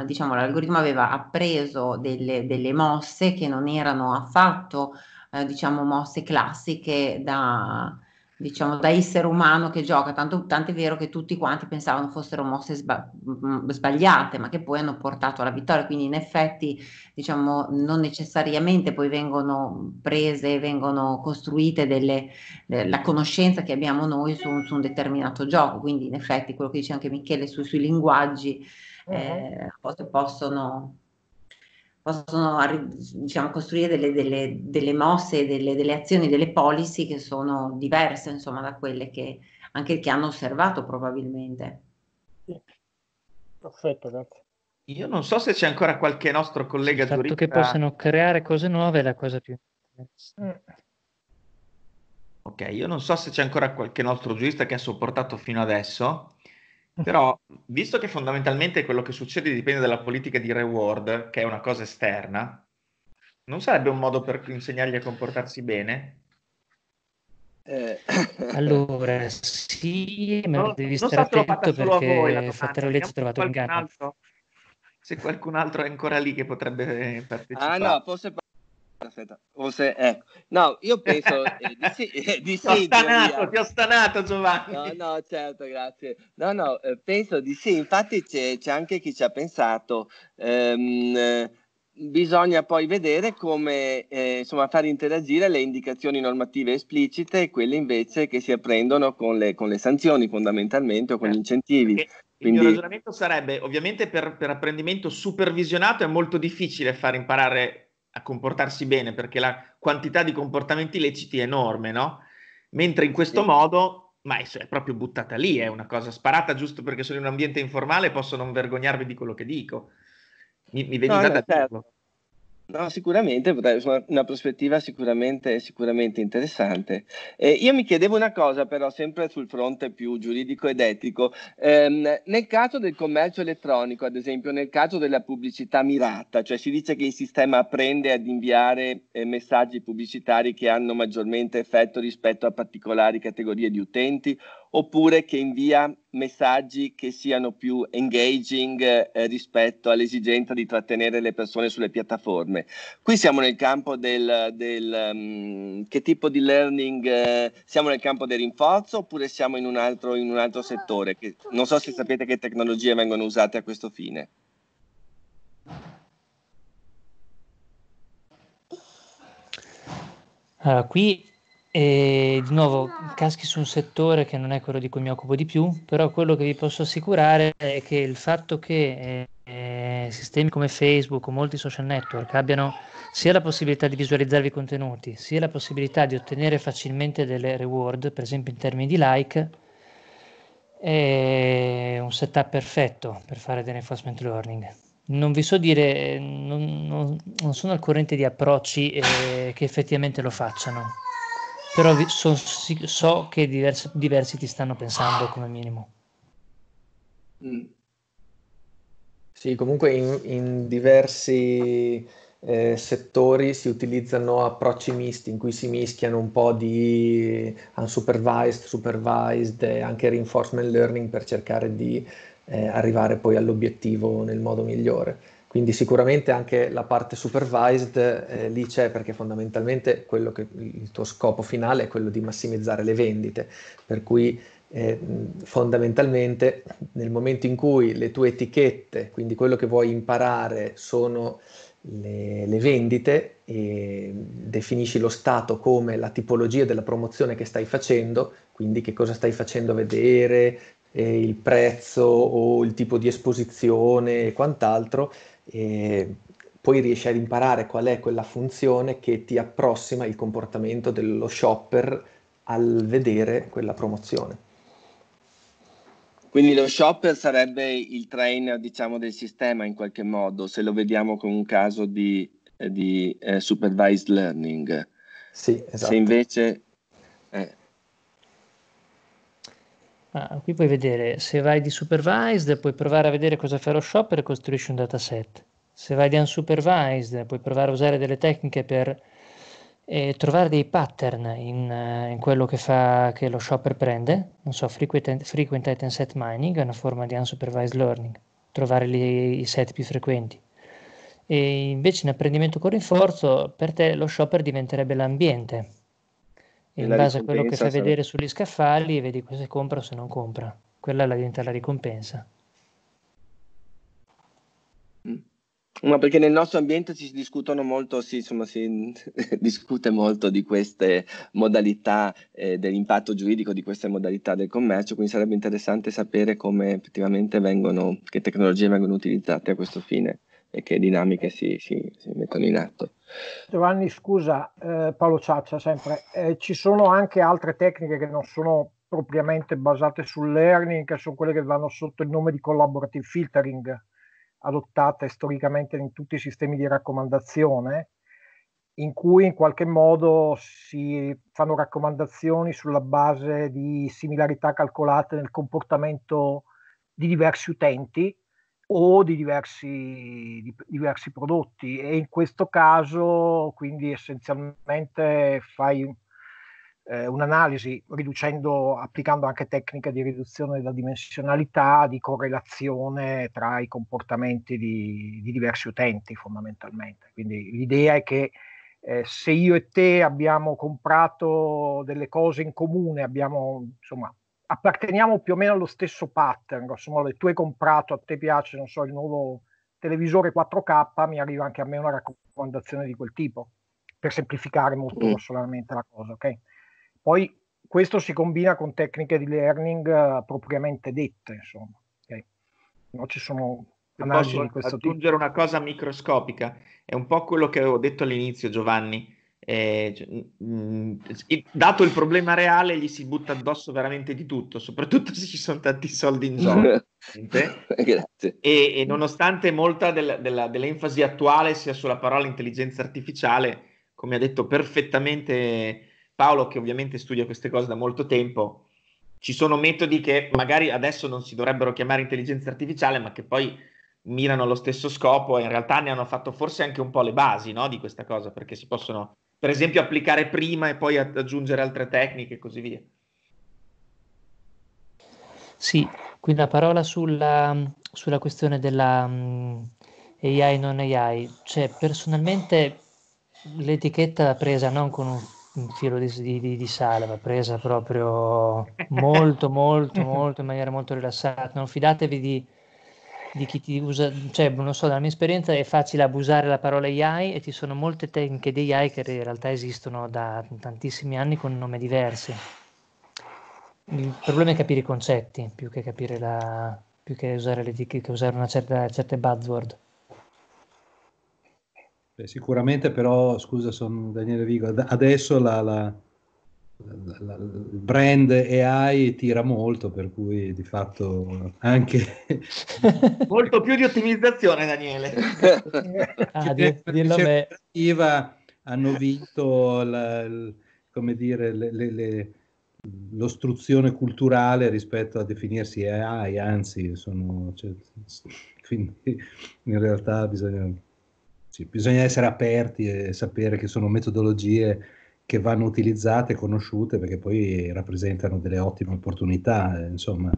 diciamo, l'algoritmo aveva appreso delle, delle, mosse che non erano affatto eh, diciamo, mosse classiche da, diciamo, da essere umano che gioca, tanto, tanto, è vero che tutti quanti pensavano fossero mosse sba- mm, mm, sbagliate, ma che poi hanno portato alla vittoria, quindi in effetti diciamo, non necessariamente poi vengono prese, vengono costruite delle, de- la conoscenza che abbiamo noi su un, su un, determinato gioco, quindi in effetti quello che dice anche Michele su, sui linguaggi mm-hmm. eh, possono possono diciamo, costruire delle, delle, delle mosse, delle, delle, azioni, delle policy che sono diverse insomma, da quelle che, anche che hanno osservato probabilmente. Perfetto, grazie. Io non so se c'è ancora qualche nostro collega Il fatto certo durita... che ah. possano creare cose nuove è la cosa più interessante. Mm. Ok, io non so se c'è ancora qualche nostro giurista che ha sopportato fino adesso. Però, visto che fondamentalmente quello che succede dipende dalla politica di reward, che è una cosa esterna, non sarebbe un modo per insegnargli a comportarsi bene? Eh. Allora, sì, ma no, devi stare attento perché Fattaroli ha trovato un gatto. Se qualcun altro è ancora lì che potrebbe partecipare. Ah no, forse Aspetta, forse, ecco. No, io penso eh, di sì. Eh, di sì stanato, ti ho stanato Giovanni. No, no, certo, grazie. No, no, eh, penso di sì. Infatti c'è, c'è, anche chi ci ha pensato. Ehm, eh, bisogna poi vedere come insomma, far interagire le indicazioni normative esplicite e quelle invece che si apprendono con le, con le sanzioni fondamentalmente o con gli certo, incentivi. Quindi... Il mio ragionamento sarebbe ovviamente per, per apprendimento supervisionato è molto difficile far imparare a comportarsi bene perché la quantità di comportamenti illeciti è enorme, no? Mentre in questo sì. modo, ma è proprio buttata lì, è una cosa sparata giusto perché sono in un ambiente informale e posso non vergognarmi di quello che dico. Mi, mi viene no, no, certo. No, sicuramente, una prospettiva sicuramente, sicuramente interessante. Eh, io mi chiedevo una cosa però, sempre sul fronte più giuridico ed etico. Eh, nel caso del commercio elettronico, ad esempio, nel caso della pubblicità mirata, cioè si dice che il sistema apprende ad inviare eh, messaggi pubblicitari che hanno maggiormente effetto rispetto a particolari categorie di utenti oppure che invia messaggi che siano più engaging eh, rispetto all'esigenza di trattenere le persone sulle piattaforme. Qui siamo nel campo del, del um, che tipo di learning, eh, siamo nel campo del rinforzo oppure siamo in un altro, in un altro ah, settore? Che, non so se sapete che tecnologie vengono usate a questo fine. Uh, qui e di nuovo caschi su un settore che non è quello di cui mi occupo di più, però quello che vi posso assicurare è che il fatto che eh, sistemi come Facebook o molti social network abbiano sia la possibilità di visualizzare i contenuti, sia la possibilità di ottenere facilmente delle reward, per esempio in termini di like, è un setup perfetto per fare dell'enforcement learning non vi so dire, non, non, non, sono al corrente di approcci eh, che effettivamente lo facciano però so, so che diversi, diversi ti stanno pensando come minimo. Mm. Sì, comunque in, in diversi eh, settori si utilizzano approcci misti in cui si mischiano un po' di unsupervised, supervised e anche reinforcement learning per cercare di eh, arrivare poi all'obiettivo nel modo migliore. Quindi sicuramente anche la parte supervised eh, lì c'è perché fondamentalmente che, il tuo scopo finale è quello di massimizzare le vendite, per cui eh, fondamentalmente nel momento in cui le tue etichette, quindi quello che vuoi imparare sono le, le vendite e definisci lo stato come la tipologia della promozione che stai facendo, quindi che cosa stai facendo vedere, eh, il prezzo o il tipo di esposizione e quant'altro, e poi riesci ad imparare qual è quella funzione che ti approssima il comportamento dello shopper al vedere quella promozione. Quindi lo shopper sarebbe il trainer diciamo, del sistema in qualche modo, se lo vediamo con un caso di, eh, di eh, supervised learning. Sì, esatto. Se invece Ah, qui puoi vedere, se vai di supervised puoi provare a vedere cosa fa lo shopper e costruisci un dataset. Se vai di unsupervised puoi provare a usare delle tecniche per eh, trovare dei pattern in, eh, in quello che, fa, che, lo shopper prende. Non so, frequent, frequent item set mining è una forma di unsupervised learning, trovare li, i set più frequenti. E invece in apprendimento con rinforzo per te lo shopper diventerebbe l'ambiente in base a quello che fai sarà... vedere sugli scaffali vedi se compra o se non compra. Quella diventa la ricompensa. No, perché nel nostro ambiente si discutono molto, sì, insomma, si discute molto di queste modalità, eh, dell'impatto giuridico di queste modalità del commercio, quindi sarebbe interessante sapere come effettivamente vengono, che tecnologie vengono utilizzate a questo fine e che dinamiche si, si, si mettono in atto. Giovanni, scusa, eh, Paolo Ciaccia sempre, eh, ci sono anche altre tecniche che non sono propriamente basate sul learning, che sono quelle che vanno sotto il nome di collaborative filtering, adottate storicamente in tutti i sistemi di raccomandazione, in cui in qualche modo si fanno raccomandazioni sulla base di similarità calcolate nel comportamento di diversi utenti o di diversi, di diversi prodotti e in questo caso quindi essenzialmente fai eh, un'analisi riducendo, applicando anche tecniche di riduzione della dimensionalità, di correlazione tra i comportamenti di, di diversi utenti fondamentalmente. Quindi l'idea è che eh, se io e te abbiamo comprato delle cose in comune, abbiamo insomma apparteniamo più o meno allo stesso pattern, grosso modo, tu hai comprato, a te piace, non so, il nuovo televisore 4K, mi arriva anche a me una raccomandazione di quel tipo, per semplificare molto mm. solamente la cosa, ok? Poi questo si combina con tecniche di learning uh, propriamente dette, insomma, ok? No, ci sono analisi di questo aggiungere tipo. una cosa microscopica, è un po' quello che avevo detto all'inizio, Giovanni, eh, cioè, mm, mm, dato il problema reale, gli si butta addosso veramente di tutto, soprattutto se ci sono tanti soldi in gioco. e, e, nonostante molta del, della, dell'enfasi attuale sia sulla parola intelligenza artificiale, come ha detto perfettamente Paolo, che ovviamente studia queste cose da molto tempo, ci sono metodi che magari adesso non si dovrebbero chiamare intelligenza artificiale, ma che poi mirano allo stesso scopo e in realtà ne hanno fatto forse anche un po' le basi no, di questa cosa, perché si possono per esempio applicare prima e poi aggiungere altre tecniche e così via. Sì, quindi una parola sulla, sulla questione della um, mm, AI non AI. Cioè, personalmente l'etichetta l'ha presa non con un, un filo di, di, di, sale, ma presa proprio molto, molto, molto, in maniera molto rilassata. Non fidatevi di di chi ti usa, cioè non so, dalla mia esperienza è facile abusare la parola AI e ci sono molte tecniche di AI che in realtà esistono da tantissimi anni con nomi diversi. Il problema è capire i concetti più che capire la, più che usare, le, che usare una certa, certe buzzword. Beh, sicuramente però, scusa, sono Daniele Vigo, adesso la, la il brand AI tira molto, per cui di fatto anche... molto più di ottimizzazione, Daniele. ah, di, dillo cioè, a Hanno vinto la, il, come dire, le, le, le, l'ostruzione culturale rispetto a definirsi AI, anzi, sono, cioè, quindi in realtà bisogna, sì, bisogna essere aperti e sapere che sono metodologie che vanno utilizzate, conosciute, perché poi rappresentano delle ottime opportunità, eh, insomma,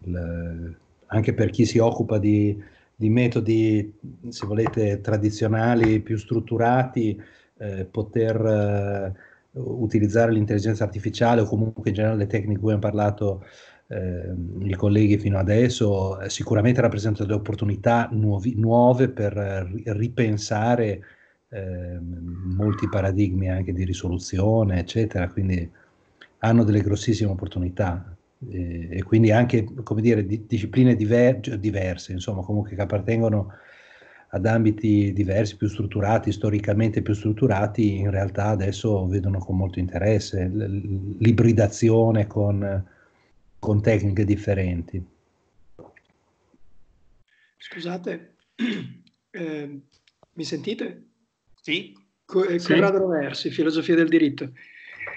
il, anche per chi si occupa di, di, metodi, se volete, tradizionali, più strutturati, eh, poter eh, utilizzare l'intelligenza artificiale o comunque in generale le tecniche di cui hanno parlato eh, i colleghi fino adesso, eh, sicuramente rappresentano delle opportunità nuovi, nuove per eh, ripensare Ehm, molti paradigmi anche di risoluzione, eccetera, quindi hanno delle grossissime opportunità eh, e quindi anche, come dire, di, discipline diver- diverse, insomma, comunque che appartengono ad ambiti diversi, più strutturati, storicamente più strutturati, in realtà adesso vedono con molto interesse l- l'ibridazione con, con tecniche differenti. Scusate, eh, mi sentite? Eh, sì. Conrado sì. Roversi, filosofia del diritto.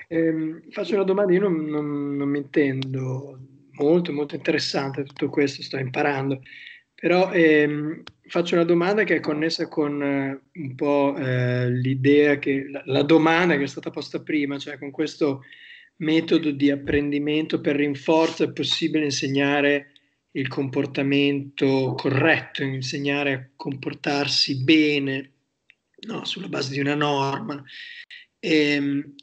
Eh, faccio una domanda, io non, non, non mi intendo molto, molto interessante tutto questo, sto imparando, però ehm, faccio una domanda che è connessa con eh, un po' eh, l'idea che, la, la, domanda che è stata posta prima, cioè con questo metodo di apprendimento per rinforzo è possibile insegnare il comportamento corretto, insegnare a comportarsi bene no, sulla base di una norma. E, ehm,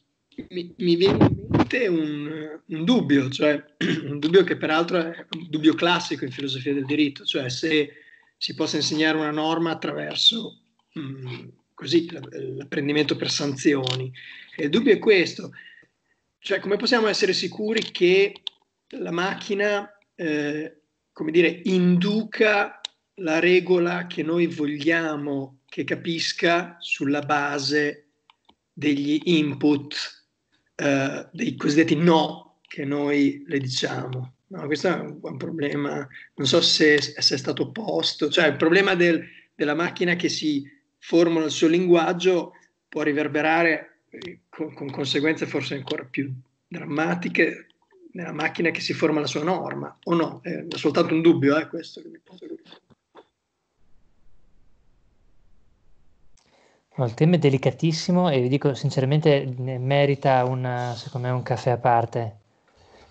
mi, mi, viene in mente un, un, dubbio, cioè un dubbio che peraltro è un dubbio classico in filosofia del diritto, cioè se si possa insegnare una norma attraverso mh, mm, così, l'apprendimento per sanzioni. E il dubbio è questo, cioè come possiamo essere sicuri che la macchina, eh, come dire, induca la regola che noi vogliamo che capisca sulla base degli input, eh, dei cosiddetti no che noi le diciamo. No, questo è un, problema, non so se, se, è stato posto, cioè il problema del, della macchina che si formula il suo linguaggio può riverberare eh, con, con conseguenze forse ancora più drammatiche nella macchina che si forma la sua norma, o no? Eh, è soltanto un dubbio, eh, questo che mi posso dire. il tema è delicatissimo e vi dico sinceramente merita una, secondo me un caffè a parte.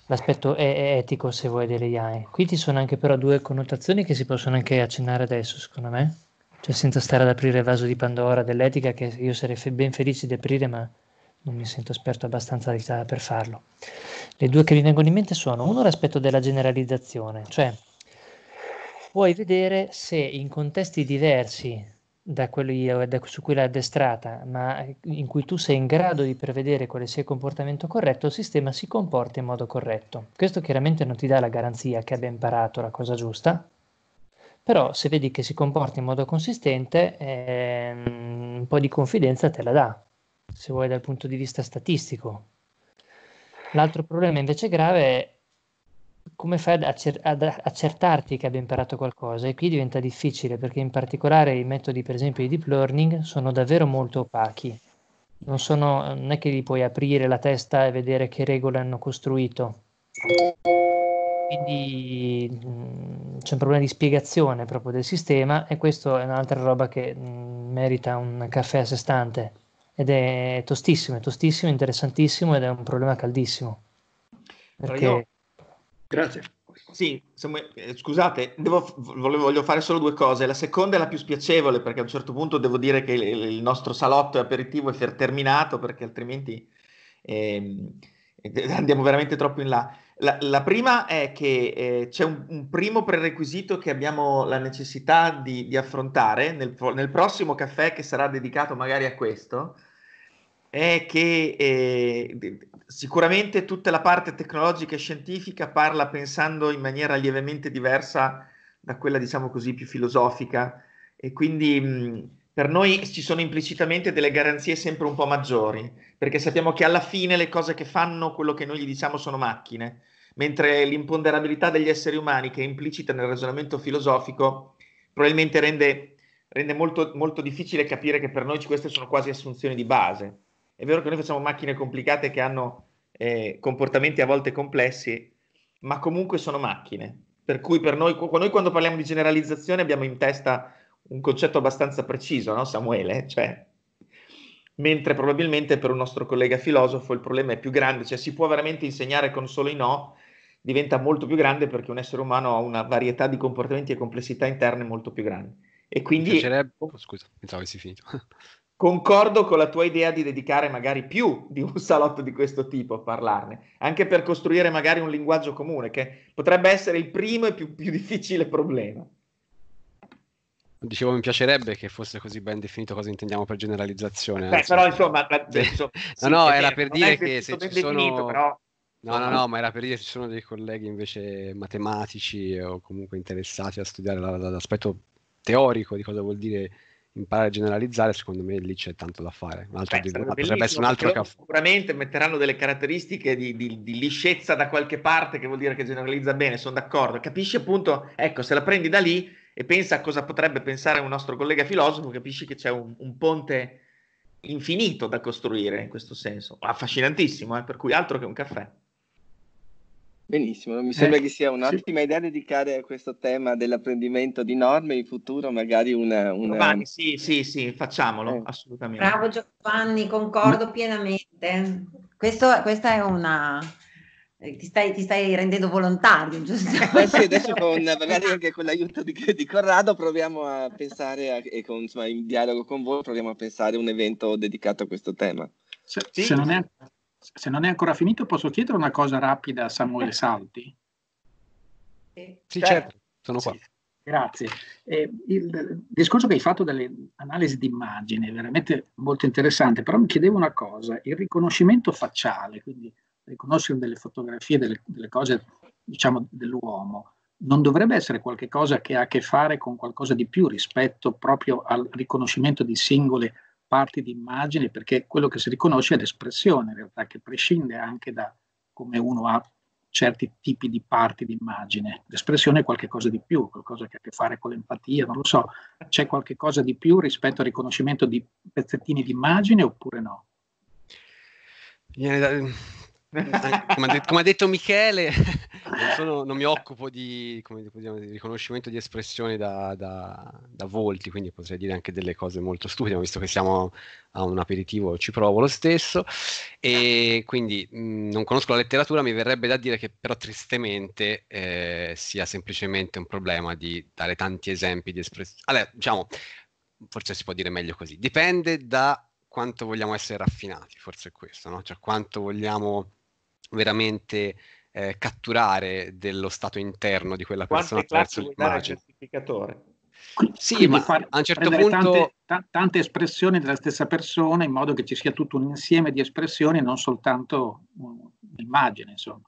L'aspetto è, è etico se vuoi delle AI. Qui ci sono anche però due connotazioni che si possono anche accennare adesso secondo me, cioè senza stare ad aprire il vaso di Pandora dell'etica che io sarei fe- ben felice di aprire ma non mi sento esperto abbastanza per farlo. Le due che mi vengono in mente sono uno l'aspetto della generalizzazione, cioè puoi vedere se in contesti diversi da quelli su cui l'ha addestrata, ma eh, in cui tu sei in grado di prevedere quale sia il comportamento corretto, il sistema si comporta in modo corretto. Questo chiaramente non ti dà la garanzia che abbia imparato la cosa giusta, però se vedi che si comporta in modo consistente, ehm, un po' di confidenza te la dà, se vuoi dal punto di vista statistico. L'altro problema invece grave è come fai ad, accer- ad, accertarti che abbia imparato qualcosa? E qui diventa difficile perché in particolare i metodi, per esempio, di deep learning sono davvero molto opachi. Non, sono, non è che li puoi aprire la testa e vedere che regole hanno costruito. Quindi mh, mm, c'è un problema di spiegazione proprio del sistema e questa è un'altra roba che mh, mm, merita un caffè a sé stante ed è tostissimo, è tostissimo, interessantissimo ed è un problema caldissimo. Perché... Io Grazie. Sì, insomma, eh, scusate, devo, voglio fare solo due cose. La seconda è la più spiacevole perché a un certo punto devo dire che il, nostro salotto aperitivo è terminato perché altrimenti eh, andiamo veramente troppo in là. La, la prima è che eh, c'è un, un, primo prerequisito che abbiamo la necessità di, di affrontare nel, nel, prossimo caffè che sarà dedicato magari a questo, è che eh, sicuramente tutta la parte tecnologica e scientifica parla pensando in maniera lievemente diversa da quella, diciamo così, più filosofica e quindi mh, mm, per noi ci sono implicitamente delle garanzie sempre un po' maggiori, perché sappiamo che alla fine le cose che fanno quello che noi gli diciamo sono macchine, mentre l'imponderabilità degli esseri umani che è implicita nel ragionamento filosofico probabilmente rende, rende molto, molto difficile capire che per noi queste sono quasi assunzioni di base. È vero che noi facciamo macchine complicate che hanno eh, comportamenti a volte complessi, ma comunque sono macchine. Per cui per noi, noi quando parliamo di generalizzazione abbiamo in testa un concetto abbastanza preciso, no Samuele? Cioè, mentre probabilmente per un nostro collega filosofo il problema è più grande, cioè si può veramente insegnare con solo i no, diventa molto più grande perché un essere umano ha una varietà di comportamenti e complessità interne molto più grande. E quindi... Mi piacerebbe... Oh, oh scusa, pensavo avessi finito. Concordo con la tua idea di dedicare magari più di un salotto di questo tipo a parlarne, anche per costruire magari un linguaggio comune, che potrebbe essere il primo e più, più difficile problema. Dicevo, mi piacerebbe che fosse così ben definito cosa intendiamo per generalizzazione. Beh, però insomma, penso, sì, no, no, era per dire che se ci sono... però... No, no, no, ma era per dire che ci sono dei colleghi invece matematici o comunque interessati a studiare l'aspetto teorico di cosa vuol dire imparare a generalizzare, secondo me lì c'è tanto da fare. Beh, di... potrebbe essere un altro caffè. Sicuramente metteranno delle caratteristiche di, di, di, liscezza da qualche parte, che vuol dire che generalizza bene, sono d'accordo. Capisci appunto, ecco, se la prendi da lì e pensa a cosa potrebbe pensare un nostro collega filosofo, capisci che c'è un, un ponte infinito da costruire in questo senso, affascinantissimo, eh? per cui altro che un caffè. Benissimo, mi eh, sembra eh, che sia un'ottima sì. idea dedicare a questo tema dell'apprendimento di norme in futuro magari una... una... Giovanni, sì, sì, sì, facciamolo, eh. assolutamente. Bravo Giovanni, concordo Ma... Mm. pienamente. Questo, questa è una... Eh, ti stai, ti stai rendendo volontario, giusto? Eh sì, adesso con, magari anche con l'aiuto di, di Corrado proviamo a pensare, a, e con, insomma, in dialogo con voi, proviamo a pensare a un evento dedicato a questo tema. Cioè, sì. se, non è, se non è ancora finito, posso chiedere una cosa rapida a Samuele eh. Salti? Sì, certo. certo, sono qua. Sì, grazie. Eh, il discorso che hai fatto delle analisi d'immagine è veramente molto interessante, però mi chiedevo una cosa, il riconoscimento facciale, quindi riconoscere delle fotografie, delle, delle cose diciamo, dell'uomo, non dovrebbe essere qualcosa che ha a che fare con qualcosa di più rispetto proprio al riconoscimento di singole parti di immagini, perché quello che si riconosce è l'espressione, in realtà, che prescinde anche da come uno ha certi tipi di parti di immagine. L'espressione è qualcosa di più, qualcosa che ha a che fare con l'empatia, non lo so, c'è qualcosa di più rispetto al riconoscimento di pezzettini di immagine oppure no? come, ha detto, come, ha detto, Michele, non, sono, non mi occupo di, possiamo, di, riconoscimento di espressioni da, da, da, volti, quindi potrei dire anche delle cose molto stupide, ma visto che siamo a un aperitivo ci provo lo stesso. E quindi mh, mm, non conosco la letteratura, mi verrebbe da dire che però tristemente eh, sia semplicemente un problema di dare tanti esempi di espressioni. Allora, diciamo, forse si può dire meglio così, dipende da quanto vogliamo essere raffinati, forse è questo, no? cioè quanto vogliamo veramente eh, catturare dello stato interno di quella Quante persona attraverso l'immagine. Sì, Quindi ma far, a un certo punto... Tante, t- tante, espressioni della stessa persona in modo che ci sia tutto un insieme di espressioni e non soltanto un'immagine, insomma.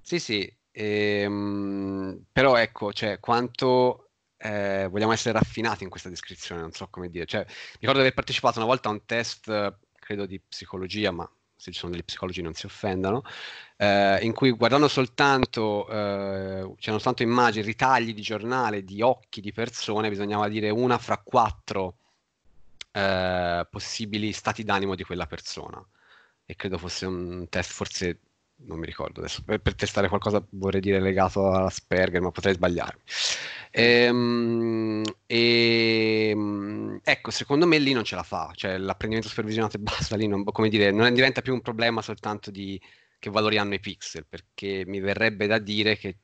Sì, sì, ehm, però ecco, cioè, quanto eh, vogliamo essere raffinati in questa descrizione, non so come dire. Cioè, ricordo di aver partecipato una volta a un test, eh, credo di psicologia, ma se ci sono degli psicologi non si offendano, eh, in cui guardando soltanto, eh, c'erano soltanto immagini, ritagli di giornale, di occhi di persone, bisognava dire una fra quattro eh, possibili stati d'animo di quella persona. E credo fosse un test forse non mi ricordo adesso, per, per, testare qualcosa vorrei dire legato all'Asperger, ma potrei sbagliarmi. Ehm, e, ehm, ecco, secondo me lì non ce la fa, cioè l'apprendimento supervisionato e basta, lì non, come dire, non diventa più un problema soltanto di che valori hanno i pixel, perché mi verrebbe da dire che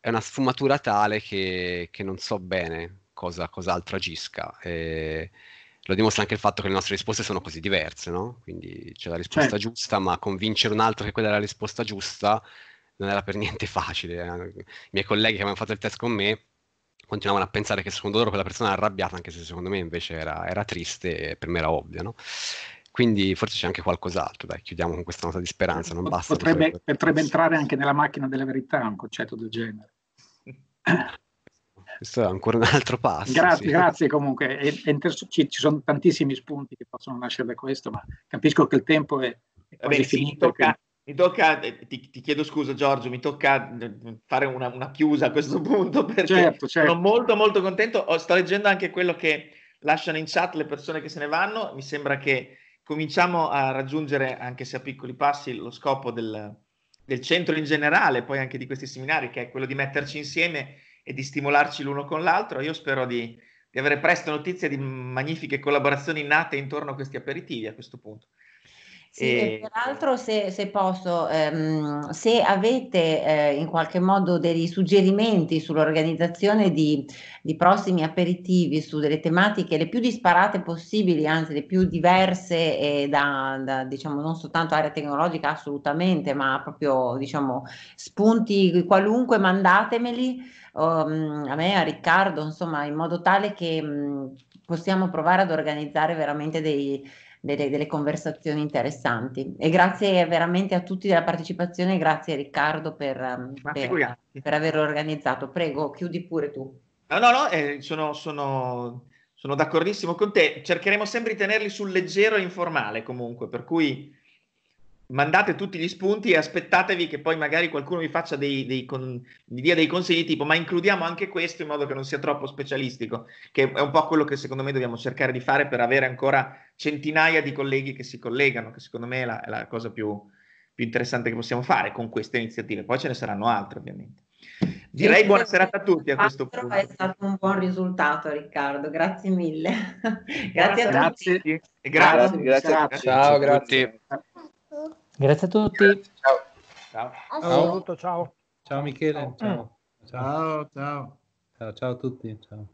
è una sfumatura tale che, che non so bene cosa, cos'altro agisca. Eh, lo dimostra anche il fatto che le nostre risposte sono così diverse, no? Quindi c'è la risposta certo. giusta, ma convincere un altro che quella era la risposta giusta non era per niente facile. Eh. I miei colleghi che avevano fatto il test con me continuavano a pensare che secondo loro quella persona era arrabbiata, anche se secondo me invece era, era triste e per me era ovvio, no? Quindi forse c'è anche qualcos'altro, dai, chiudiamo con questa nota di speranza, non basta. Potrebbe, potrebbe entrare anche nella macchina della verità un concetto del genere. questo è ancora un altro passo. Grazie, sì. grazie comunque. È, è ci, ci, sono tantissimi spunti che possono nascere da questo, ma capisco che il tempo è, è quasi Vabbè, finito. Sì, mi tocca eh, ti, ti, chiedo scusa Giorgio, mi tocca eh, fare una, una chiusa a questo punto perché certo, certo. sono molto molto contento. Oh, sto leggendo anche quello che lasciano in chat le persone che se ne vanno. Mi sembra che cominciamo a raggiungere, anche se a piccoli passi, lo scopo del, del centro in generale, poi anche di questi seminari, che è quello di metterci insieme e di stimolarci l'uno con l'altro. Io spero di, di avere presto notizie di magnifiche collaborazioni nate intorno a questi aperitivi a questo punto. Sì, e... peraltro se, se posso, ehm, se avete eh, in qualche modo dei suggerimenti sull'organizzazione di, di, prossimi aperitivi, su delle tematiche le più disparate possibili, anzi le più diverse e da, da diciamo non soltanto area tecnologica assolutamente, ma proprio diciamo spunti qualunque, mandatemeli um, a me, a Riccardo, insomma, in modo tale che um, possiamo provare ad organizzare veramente dei, delle, delle, conversazioni interessanti. E grazie veramente a tutti della partecipazione, grazie Riccardo per, mhmm, per, per averlo organizzato. Prego, chiudi pure tu. No, no, no, eh, sono, sono, sono, d'accordissimo con te. Cercheremo sempre di tenerli sul leggero e informale comunque, per cui mandate tutti gli spunti e aspettatevi che poi magari qualcuno vi faccia dei, dei, con, vi dia dei consigli tipo ma includiamo anche questo in modo che non sia troppo specialistico, che è un po' quello che secondo me dobbiamo cercare di fare per avere ancora centinaia di colleghi che si collegano, che secondo me è la, è la cosa più, più, interessante che possiamo fare con queste iniziative. Poi ce ne saranno altre ovviamente. Direi sì, buona serata a tutti a questo punto. È stato un buon risultato Riccardo, grazie mille. grazie, grazie a tutti. Grazie. Grazie, grazie. Ciao, grazie. Grazie a tutti. Grazie, ciao. Ciao. Ah, sì. ciao. ciao. Ciao. Michele. Ciao. Ciao, ciao. Ciao, ciao a tutti. Ciao.